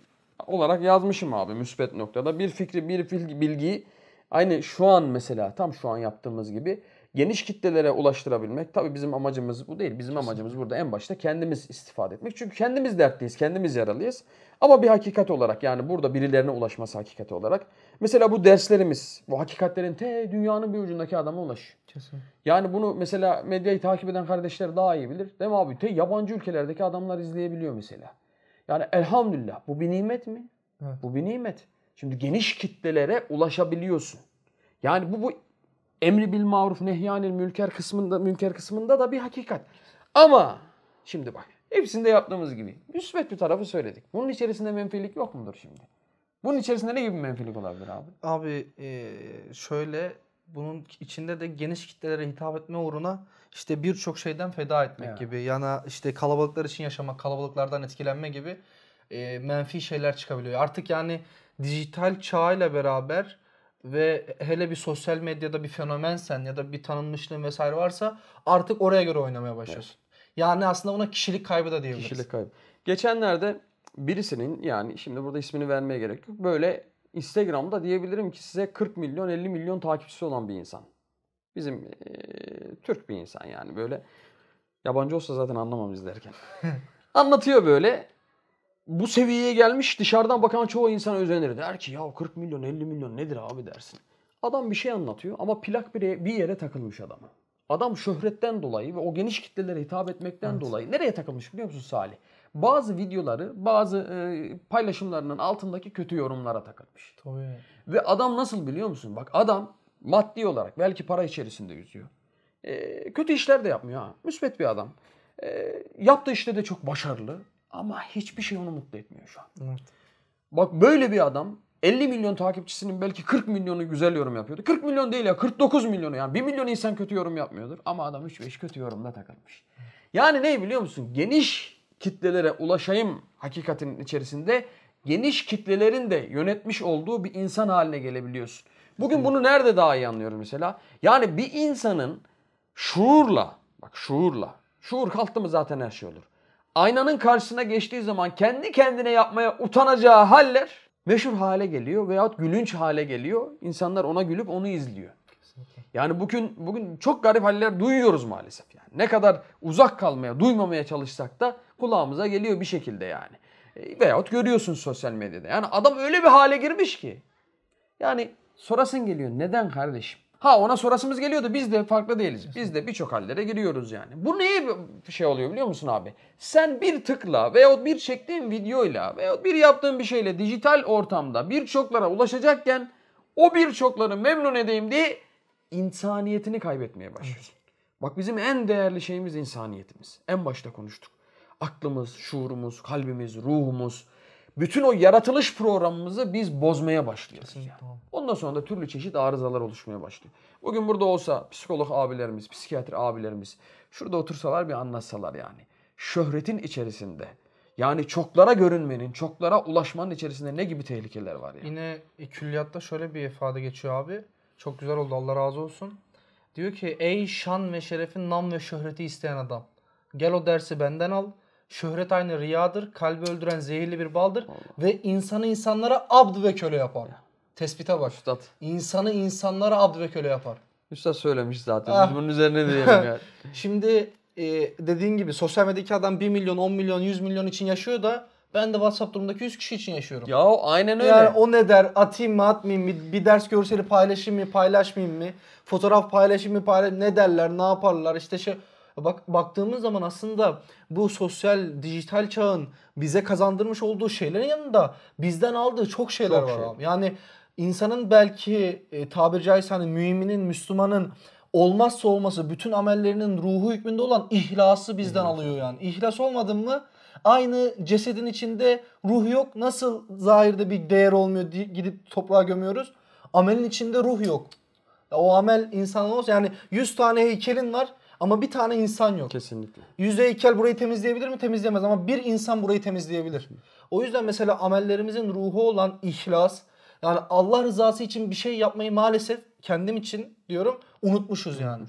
olarak yazmışım abi müspet noktada. Bir fikri, bir bilgiyi aynı şu an mesela tam şu an yaptığımız gibi geniş kitlelere ulaştırabilmek. Tabii bizim amacımız bu değil. Bizim Kesinlikle. amacımız burada en başta kendimiz istifade etmek. Çünkü kendimiz dertliyiz, kendimiz yaralıyız. Ama bir hakikat olarak yani burada birilerine ulaşması hakikati olarak. Mesela bu derslerimiz, bu hakikatlerin te dünyanın bir ucundaki adama ulaş Yani bunu mesela medyayı takip eden kardeşler daha iyi bilir. Değil mi abi? Te yabancı ülkelerdeki adamlar izleyebiliyor mesela. Yani elhamdülillah bu bir nimet mi? Evet. Bu bir nimet. Şimdi geniş kitlelere ulaşabiliyorsun. Yani bu, bu emri bil maruf nehyanil mülker kısmında münker kısmında da bir hakikat. Ama şimdi bak hepsinde yaptığımız gibi müsbet bir tarafı söyledik. Bunun içerisinde menfilik yok mudur şimdi? Bunun içerisinde ne gibi menfilik olabilir abi? Abi şöyle bunun içinde de geniş kitlelere hitap etme uğruna işte birçok şeyden feda etmek evet. gibi yana işte kalabalıklar için yaşamak, kalabalıklardan etkilenme gibi e, menfi şeyler çıkabiliyor. Artık yani dijital çağıyla beraber ve hele bir sosyal medyada bir fenomensen ya da bir tanınmışlığın vesaire varsa artık oraya göre oynamaya başlıyorsun. Evet. Yani aslında buna kişilik kaybı da diyebiliriz. Kişilik kaybı. Geçenlerde birisinin yani şimdi burada ismini vermeye gerek yok. Böyle Instagram'da diyebilirim ki size 40 milyon 50 milyon takipçisi olan bir insan. Bizim e, Türk bir insan yani böyle yabancı olsa zaten anlamam izlerken. Anlatıyor böyle bu seviyeye gelmiş dışarıdan bakan çoğu insan özenir. Der ki ya 40 milyon 50 milyon nedir abi dersin. Adam bir şey anlatıyor ama plak bir, bir yere takılmış adam. Adam şöhretten dolayı ve o geniş kitlelere hitap etmekten evet. dolayı nereye takılmış biliyor musun Salih? Bazı videoları, bazı e, paylaşımlarının altındaki kötü yorumlara takılmış. Tabii. Ve adam nasıl biliyor musun? Bak adam maddi olarak belki para içerisinde yüzüyor. E, kötü işler de yapmıyor ha. Müsbet bir adam. E, yaptığı işte de çok başarılı. Ama hiçbir şey onu mutlu etmiyor şu an. Evet. Bak böyle bir adam 50 milyon takipçisinin belki 40 milyonu güzel yorum yapıyordu. 40 milyon değil ya 49 milyonu yani 1 milyon insan kötü yorum yapmıyordur. Ama adam 3-5 kötü yorumda takılmış. Yani ne biliyor musun? Geniş kitlelere ulaşayım hakikatin içerisinde geniş kitlelerin de yönetmiş olduğu bir insan haline gelebiliyorsun. Bugün bunu nerede daha iyi anlıyorum mesela? Yani bir insanın şuurla, bak şuurla, şuur kalktı mı zaten her şey olur aynanın karşısına geçtiği zaman kendi kendine yapmaya utanacağı haller meşhur hale geliyor veyahut gülünç hale geliyor. İnsanlar ona gülüp onu izliyor. Yani bugün bugün çok garip haller duyuyoruz maalesef yani. Ne kadar uzak kalmaya, duymamaya çalışsak da kulağımıza geliyor bir şekilde yani. E, veyahut görüyorsun sosyal medyada. Yani adam öyle bir hale girmiş ki. Yani sorasın geliyor neden kardeşim? Ha ona sorasımız geliyordu. Biz de farklı değiliz. Biz de birçok hallere giriyoruz yani. Bu neye şey oluyor biliyor musun abi? Sen bir tıkla veya bir çektiğin videoyla veya bir yaptığın bir şeyle dijital ortamda birçoklara ulaşacakken o birçokları memnun edeyim diye insaniyetini kaybetmeye başlıyorsun. Bak bizim en değerli şeyimiz insaniyetimiz. En başta konuştuk. Aklımız, şuurumuz, kalbimiz, ruhumuz, bütün o yaratılış programımızı biz bozmaya başlıyoruz. Yani. Ondan sonra da türlü çeşit arızalar oluşmaya başlıyor. Bugün burada olsa psikolog abilerimiz, psikiyatr abilerimiz şurada otursalar bir anlatsalar yani. Şöhretin içerisinde yani çoklara görünmenin, çoklara ulaşmanın içerisinde ne gibi tehlikeler var yani? Yine külliyatta şöyle bir ifade geçiyor abi. Çok güzel oldu Allah razı olsun. Diyor ki ey şan ve şerefin nam ve şöhreti isteyen adam. Gel o dersi benden al Şöhret aynı riyadır, kalbi öldüren zehirli bir baldır Allah. ve insanı insanlara abd ve köle yapar. Tespite bak. Üstad. İnsanı insanlara abd ve köle yapar. Üstad söylemiş zaten. Ah. bunun üzerine diyelim yani. Şimdi e, dediğin gibi sosyal medyadaki adam 1 milyon, 10 milyon, 100 milyon için yaşıyor da ben de WhatsApp durumdaki 100 kişi için yaşıyorum. Ya aynen öyle. Yani o ne der? Atayım mı atmayayım mı? Bir ders görseli paylaşayım mı paylaşmayayım mı? Fotoğraf paylaşayım mı paylaşayım Ne derler? Ne yaparlar? İşte şey Bak baktığımız zaman aslında bu sosyal dijital çağın bize kazandırmış olduğu şeylerin yanında bizden aldığı çok şeyler çok var. Şey. Yani insanın belki e, tabiri caizse hani müminin, Müslümanın olmazsa olması bütün amellerinin ruhu hükmünde olan ihlası bizden evet. alıyor yani. İhlas olmadın mı aynı cesedin içinde ruh yok. Nasıl zahirde bir değer olmuyor gidip toprağa gömüyoruz. Amelin içinde ruh yok. O amel insan olsa yani 100 tane heykelin var. Ama bir tane insan yok. Kesinlikle. Yüz heykel burayı temizleyebilir mi? Temizleyemez ama bir insan burayı temizleyebilir. O yüzden mesela amellerimizin ruhu olan ihlas yani Allah rızası için bir şey yapmayı maalesef kendim için diyorum unutmuşuz yani.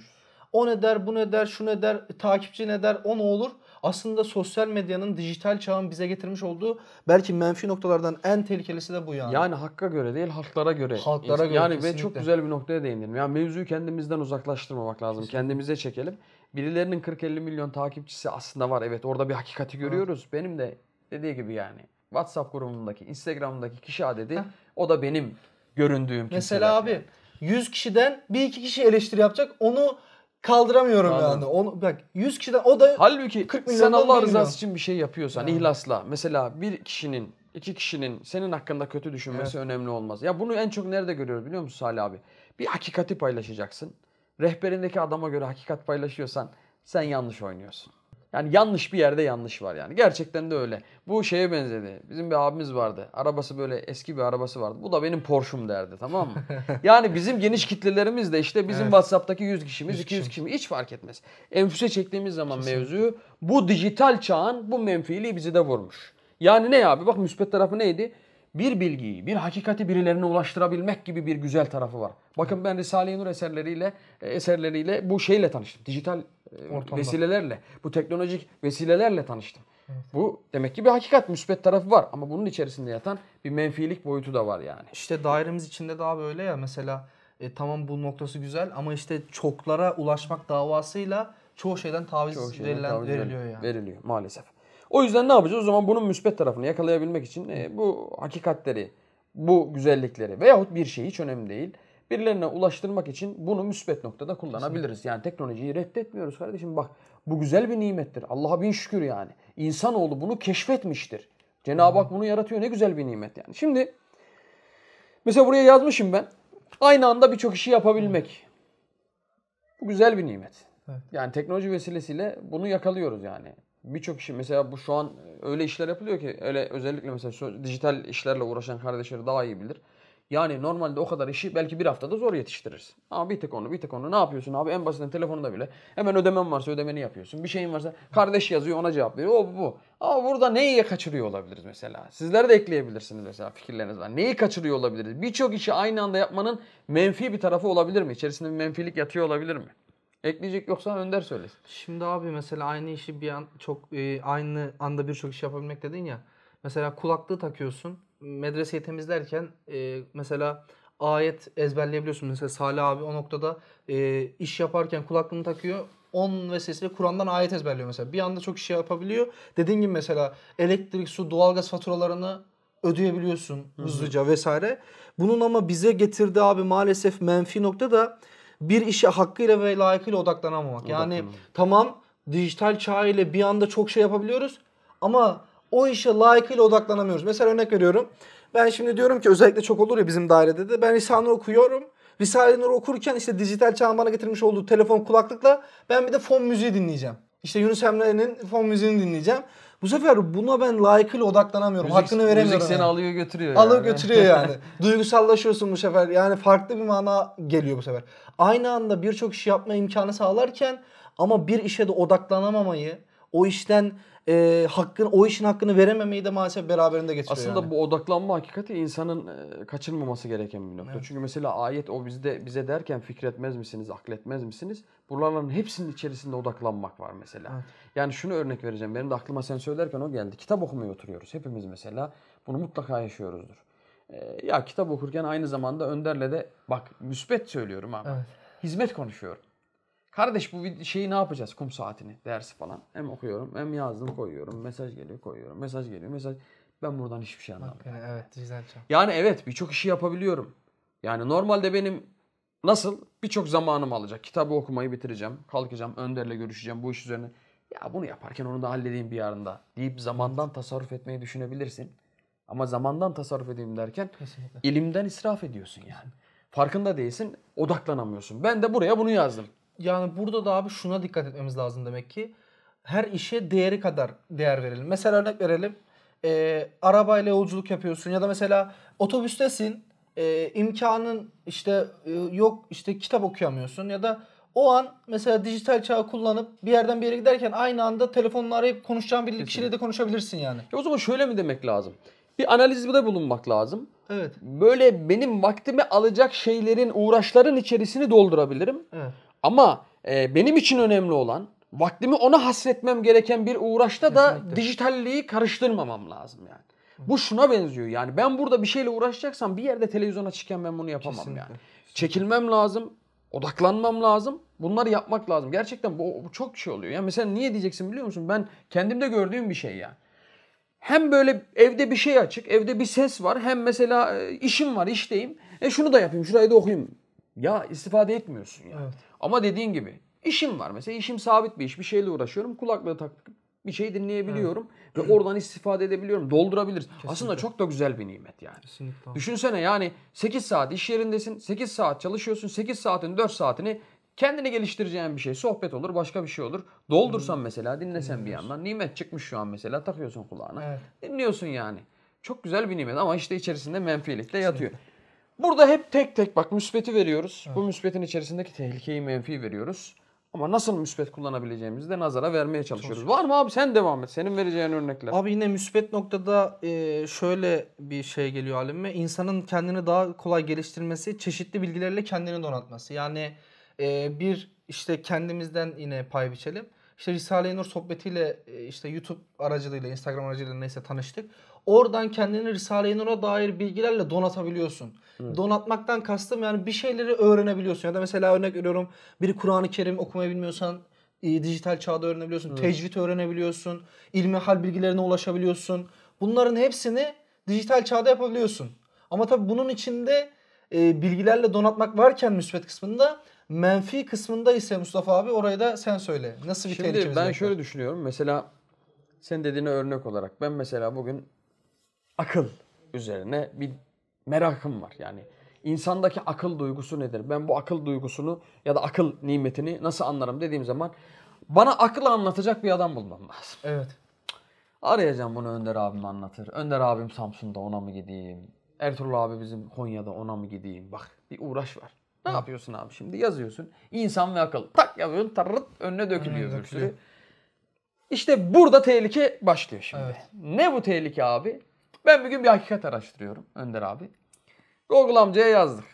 O ne der, bu ne der, şu ne der, takipçi ne der, o ne olur? aslında sosyal medyanın dijital çağın bize getirmiş olduğu belki menfi noktalardan en tehlikelisi de bu yani. Yani hakka göre değil halklara göre. Halklara göre Yani kesinlikle. ve çok güzel bir noktaya değindim. Yani mevzuyu kendimizden uzaklaştırmamak lazım. Kesinlikle. Kendimize çekelim. Birilerinin 40-50 milyon takipçisi aslında var. Evet orada bir hakikati görüyoruz. Evet. Benim de dediği gibi yani WhatsApp grubundaki, Instagram'daki kişi adedi Heh. o da benim göründüğüm kimseler. Mesela abi 100 kişiden bir iki kişi eleştiri yapacak. Onu kaldıramıyorum Anladım. yani. Onu, bak 100 kişiden o da Halbuki 40 sen Allah rızası için bir şey yapıyorsan yani. ihlasla mesela bir kişinin iki kişinin senin hakkında kötü düşünmesi evet. önemli olmaz. Ya bunu en çok nerede görüyoruz biliyor musun Salih abi? Bir hakikati paylaşacaksın. Rehberindeki adama göre hakikat paylaşıyorsan sen yanlış oynuyorsun. Yani yanlış bir yerde yanlış var yani. Gerçekten de öyle. Bu şeye benzedi. Bizim bir abimiz vardı. Arabası böyle eski bir arabası vardı. Bu da benim Porsche'um derdi tamam mı? yani bizim geniş kitlelerimiz de işte bizim evet. WhatsApp'taki 100 kişimiz, 100 200 kişi. kişimiz hiç fark etmez. Enfüse çektiğimiz zaman Kesinlikle. mevzuyu bu dijital çağın bu menfiiliği bizi de vurmuş. Yani ne abi bak müspet tarafı neydi? bir bilgiyi, bir hakikati birilerine ulaştırabilmek gibi bir güzel tarafı var. Bakın ben Risale-i Nur eserleriyle e, eserleriyle bu şeyle tanıştım. Dijital e, Ortamda. vesilelerle, bu teknolojik vesilelerle tanıştım. Evet. Bu demek ki bir hakikat, müsbet tarafı var ama bunun içerisinde yatan bir menfilik boyutu da var yani. İşte dairemiz içinde daha böyle ya mesela e, tamam bu noktası güzel ama işte çoklara ulaşmak davasıyla çoğu şeyden taviz çoğu şeyden verilen taviz veriliyor yani. Veriliyor maalesef. O yüzden ne yapacağız? O zaman bunun müspet tarafını yakalayabilmek için e, bu hakikatleri, bu güzellikleri veyahut bir şey hiç önemli değil. Birilerine ulaştırmak için bunu müspet noktada kullanabiliriz. Yani teknolojiyi reddetmiyoruz kardeşim. Bak bu güzel bir nimettir. Allah'a bin şükür yani. İnsanoğlu bunu keşfetmiştir. Cenab-ı Hak bunu yaratıyor. Ne güzel bir nimet yani. Şimdi mesela buraya yazmışım ben. Aynı anda birçok işi yapabilmek. Bu güzel bir nimet. Evet. Yani teknoloji vesilesiyle bunu yakalıyoruz yani birçok işi mesela bu şu an e, öyle işler yapılıyor ki öyle özellikle mesela dijital işlerle uğraşan kardeşleri daha iyi bilir. Yani normalde o kadar işi belki bir haftada zor yetiştirirsin. Ama bir tek onu bir tek onu ne yapıyorsun abi en basitinden telefonunda bile hemen ödemem varsa ödemeni yapıyorsun. Bir şeyin varsa kardeş yazıyor ona cevap veriyor o bu. bu Ama burada neyi kaçırıyor olabiliriz mesela? Sizler de ekleyebilirsiniz mesela fikirlerinizle Neyi kaçırıyor olabiliriz? Birçok işi aynı anda yapmanın menfi bir tarafı olabilir mi? İçerisinde bir menfilik yatıyor olabilir mi? Ekleyecek yoksa Önder söylesin. Şimdi abi mesela aynı işi bir an çok e, aynı anda birçok iş yapabilmek dedin ya. Mesela kulaklığı takıyorsun. Medreseyi temizlerken e, mesela ayet ezberleyebiliyorsun. Mesela Salih abi o noktada e, iş yaparken kulaklığını takıyor. 10 vesilesiyle Kur'an'dan ayet ezberliyor mesela. Bir anda çok iş yapabiliyor. Dediğin gibi mesela elektrik, su, doğalgaz faturalarını ödeyebiliyorsun hızlıca vesaire. Bunun ama bize getirdiği abi maalesef menfi nokta da bir işe hakkıyla ve layıkıyla odaklanamamak. Yani tamam dijital çağ ile bir anda çok şey yapabiliyoruz ama o işe layıkıyla odaklanamıyoruz. Mesela örnek veriyorum. Ben şimdi diyorum ki özellikle çok olur ya bizim dairede de ben Risale okuyorum. Risale okurken işte dijital çağın bana getirmiş olduğu telefon kulaklıkla ben bir de fon müziği dinleyeceğim. İşte Yunus Emre'nin fon müziğini dinleyeceğim. Bu sefer buna ben layıkıyla odaklanamıyorum. Müzik, Hakkını veremiyorum. Müzik seni yani. alıyor götürüyor. Alıyor yani. götürüyor yani. Duygusallaşıyorsun bu sefer. Yani farklı bir mana geliyor bu sefer. Aynı anda birçok iş yapma imkanı sağlarken ama bir işe de odaklanamamayı, o işten e, hakkını, o işin hakkını verememeyi de maalesef beraberinde getiriyor. Aslında yani. bu odaklanma hakikati insanın e, gereken bir nokta. Evet. Çünkü mesela ayet o bizde bize derken fikretmez misiniz, akletmez misiniz? Buraların hepsinin içerisinde odaklanmak var mesela. Evet. Yani şunu örnek vereceğim. Benim de aklıma sen söylerken o geldi. Kitap okumaya oturuyoruz hepimiz mesela. Bunu mutlaka yaşıyoruzdur. Ee, ya kitap okurken aynı zamanda Önder'le de bak müspet söylüyorum ama Evet. Hizmet konuşuyorum. Kardeş bu şeyi ne yapacağız kum saatini dersi falan. Hem okuyorum hem yazdım koyuyorum. Mesaj geliyor koyuyorum. Mesaj geliyor mesaj. Ben buradan hiçbir şey anlamıyorum. Bak, evet güzel çok. Yani evet birçok işi yapabiliyorum. Yani normalde benim Nasıl? Birçok zamanım alacak. Kitabı okumayı bitireceğim. Kalkacağım. Önder'le görüşeceğim. Bu iş üzerine. Ya bunu yaparken onu da halledeyim bir yarında deyip zamandan tasarruf etmeyi düşünebilirsin. Ama zamandan tasarruf edeyim derken Kesinlikle. ilimden israf ediyorsun yani. Farkında değilsin, odaklanamıyorsun. Ben de buraya bunu yazdım. Yani burada da abi şuna dikkat etmemiz lazım demek ki. Her işe değeri kadar değer verelim. Mesela örnek verelim. E, arabayla yolculuk yapıyorsun ya da mesela otobüstesin e, imkanın işte e, yok işte kitap okuyamıyorsun ya da o an mesela dijital çağı kullanıp bir yerden bir yere giderken aynı anda telefonla arayıp konuşacağın bir kişiyle de konuşabilirsin yani. Ya o zaman şöyle mi demek lazım? Bir analizde bulunmak lazım. Evet. Böyle benim vaktimi alacak şeylerin, uğraşların içerisini doldurabilirim. Evet. Ama e, benim için önemli olan vaktimi ona hasretmem gereken bir uğraşta da dijitalliği karıştırmamam lazım yani. Bu şuna benziyor yani ben burada bir şeyle uğraşacaksam bir yerde televizyon açıkken ben bunu yapamam Kesinlikle. yani. Çekilmem lazım, odaklanmam lazım. Bunları yapmak lazım. Gerçekten bu, bu çok şey oluyor. Yani mesela niye diyeceksin biliyor musun? Ben kendimde gördüğüm bir şey yani. Hem böyle evde bir şey açık, evde bir ses var. Hem mesela e, işim var, işteyim. E şunu da yapayım, şurayı da okuyayım. Ya istifade etmiyorsun yani. Evet. Ama dediğin gibi işim var mesela. işim sabit bir iş. Bir şeyle uğraşıyorum. Kulaklığı takıp bir şey dinleyebiliyorum evet. ve oradan istifade edebiliyorum. Doldurabiliriz. Kesinlikle. Aslında çok da güzel bir nimet yani. Kesinlikle. Düşünsene yani 8 saat iş yerindesin, 8 saat çalışıyorsun, 8 saatin 4 saatini kendini geliştireceğin bir şey. Sohbet olur, başka bir şey olur. Doldursan hmm. mesela, dinlesen bir yandan. Nimet çıkmış şu an mesela, takıyorsun kulağına. Evet. Dinliyorsun yani. Çok güzel bir nimet ama işte içerisinde menfilik de yatıyor. Kesinlikle. Burada hep tek tek bak müsbeti veriyoruz. Evet. Bu müsbetin içerisindeki tehlikeyi menfi veriyoruz. Ama nasıl müspet kullanabileceğimizi de nazara vermeye çalışıyoruz. Var mı abi sen devam et. Senin vereceğin örnekler. Abi yine müspet noktada e, şöyle bir şey geliyor halime. İnsanın kendini daha kolay geliştirmesi, çeşitli bilgilerle kendini donatması. Yani e, bir işte kendimizden yine pay biçelim. İşte Risale-i Nur sohbetiyle e, işte YouTube aracılığıyla, Instagram aracılığıyla neyse tanıştık. Oradan kendini Risale-i Nur'a dair bilgilerle donatabiliyorsun. Evet. Donatmaktan kastım yani bir şeyleri öğrenebiliyorsun. Ya da mesela örnek veriyorum biri Kur'an-ı Kerim okumayı bilmiyorsan e, dijital çağda öğrenebiliyorsun. Evet. öğrenebiliyorsun. İlmi hal bilgilerine ulaşabiliyorsun. Bunların hepsini dijital çağda yapabiliyorsun. Ama tabi bunun içinde e, bilgilerle donatmak varken müsbet kısmında menfi kısmında ise Mustafa abi orayı da sen söyle. Nasıl bir Şimdi ben şöyle var? düşünüyorum. Mesela sen dediğine örnek olarak ben mesela bugün akıl üzerine bir merakım var. Yani insandaki akıl duygusu nedir? Ben bu akıl duygusunu ya da akıl nimetini nasıl anlarım dediğim zaman bana akıl anlatacak bir adam bulmam lazım. Evet. Arayacağım bunu Önder abim anlatır. Önder abim Samsun'da ona mı gideyim? Ertuğrul abi bizim Konya'da ona mı gideyim? Bak bir uğraş var. Ne Hı. yapıyorsun abi şimdi? Yazıyorsun. İnsan ve akıl. Tak yazıyorsun tarıt önüne dökülüyor bir sürü. İşte burada tehlike başlıyor şimdi. Evet. Ne bu tehlike abi? Ben bir gün bir hakikat araştırıyorum Önder abi. Google amcaya yazdık.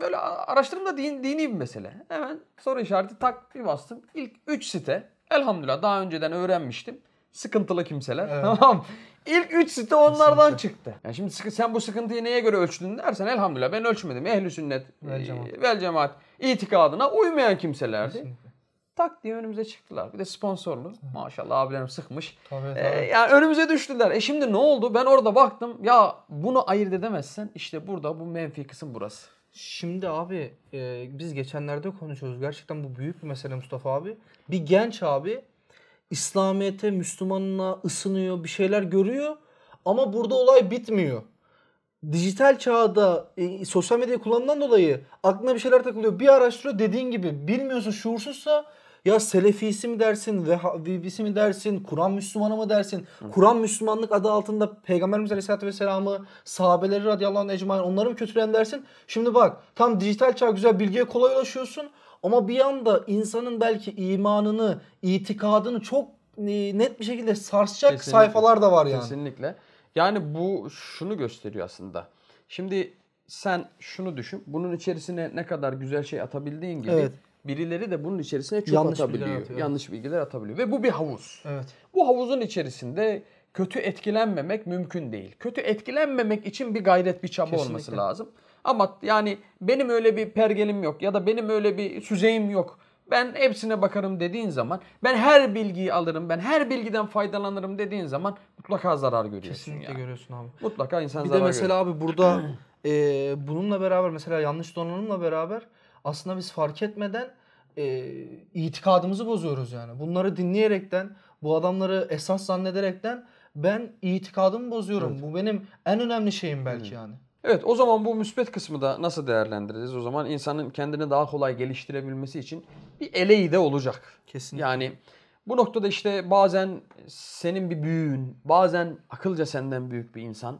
Böyle araştırdım da din, dini bir mesele. Hemen soru işareti tak bir bastım. İlk 3 site elhamdülillah daha önceden öğrenmiştim. Sıkıntılı kimseler. Evet. Tamam. İlk 3 site onlardan Kesinlikle. çıktı. Yani şimdi sen bu sıkıntıyı neye göre ölçtün dersen elhamdülillah ben ölçmedim. Ehli sünnet, vel e, cemaat, vel cemaat itikadına uymayan kimselerdi. Kesinlikle tak diye önümüze çıktılar. Bir de sponsorlu. Maşallah abilerim sıkmış. Tabii, ee, tabii. Ee, yani önümüze düştüler. E şimdi ne oldu? Ben orada baktım. Ya bunu ayırt edemezsen işte burada bu menfi kısım burası. Şimdi abi e, biz geçenlerde konuşuyoruz. Gerçekten bu büyük bir mesele Mustafa abi. Bir genç abi İslamiyet'e, Müslümanlığa ısınıyor, bir şeyler görüyor. Ama burada olay bitmiyor. Dijital çağda e, sosyal medya kullanılan dolayı aklına bir şeyler takılıyor. Bir araştırıyor dediğin gibi bilmiyorsa şuursuzsa ya Selefisi mi dersin, Vehhabisi mi dersin, Kur'an Müslümanı mı dersin? Kur'an Müslümanlık adı altında Peygamberimiz Aleyhisselatü Vesselam'ı, sahabeleri radıyallahu anh ecmain onları mı kötülen dersin? Şimdi bak tam dijital çağ güzel bilgiye kolay ulaşıyorsun. Ama bir yanda insanın belki imanını, itikadını çok e, net bir şekilde sarsacak Kesinlikle. sayfalar da var yani. Kesinlikle. Yani bu şunu gösteriyor aslında. Şimdi sen şunu düşün. Bunun içerisine ne kadar güzel şey atabildiğin gibi evet birileri de bunun içerisine çok yanlış atabiliyor. Bilgiler yanlış bilgiler atabiliyor. Ve bu bir havuz. Evet. Bu havuzun içerisinde kötü etkilenmemek mümkün değil. Kötü etkilenmemek için bir gayret, bir çaba Kesinlikle. olması lazım. Ama yani benim öyle bir pergelim yok ya da benim öyle bir süzeyim yok. Ben hepsine bakarım dediğin zaman, ben her bilgiyi alırım, ben her bilgiden faydalanırım dediğin zaman mutlaka zarar görüyorsun. Kesinlikle yani. görüyorsun abi. Mutlaka insan bir zarar görüyor. Bir de mesela görüyor. abi burada e, bununla beraber mesela yanlış donanımla beraber aslında biz fark etmeden e, itikadımızı bozuyoruz yani. Bunları dinleyerekten, bu adamları esas zannederekten ben itikadımı bozuyorum. Evet. Bu benim en önemli şeyim belki Hı. yani. Evet o zaman bu müsbet kısmı da nasıl değerlendireceğiz? O zaman insanın kendini daha kolay geliştirebilmesi için bir eleği de olacak. Kesin. Yani bu noktada işte bazen senin bir büyüğün, bazen akılca senden büyük bir insan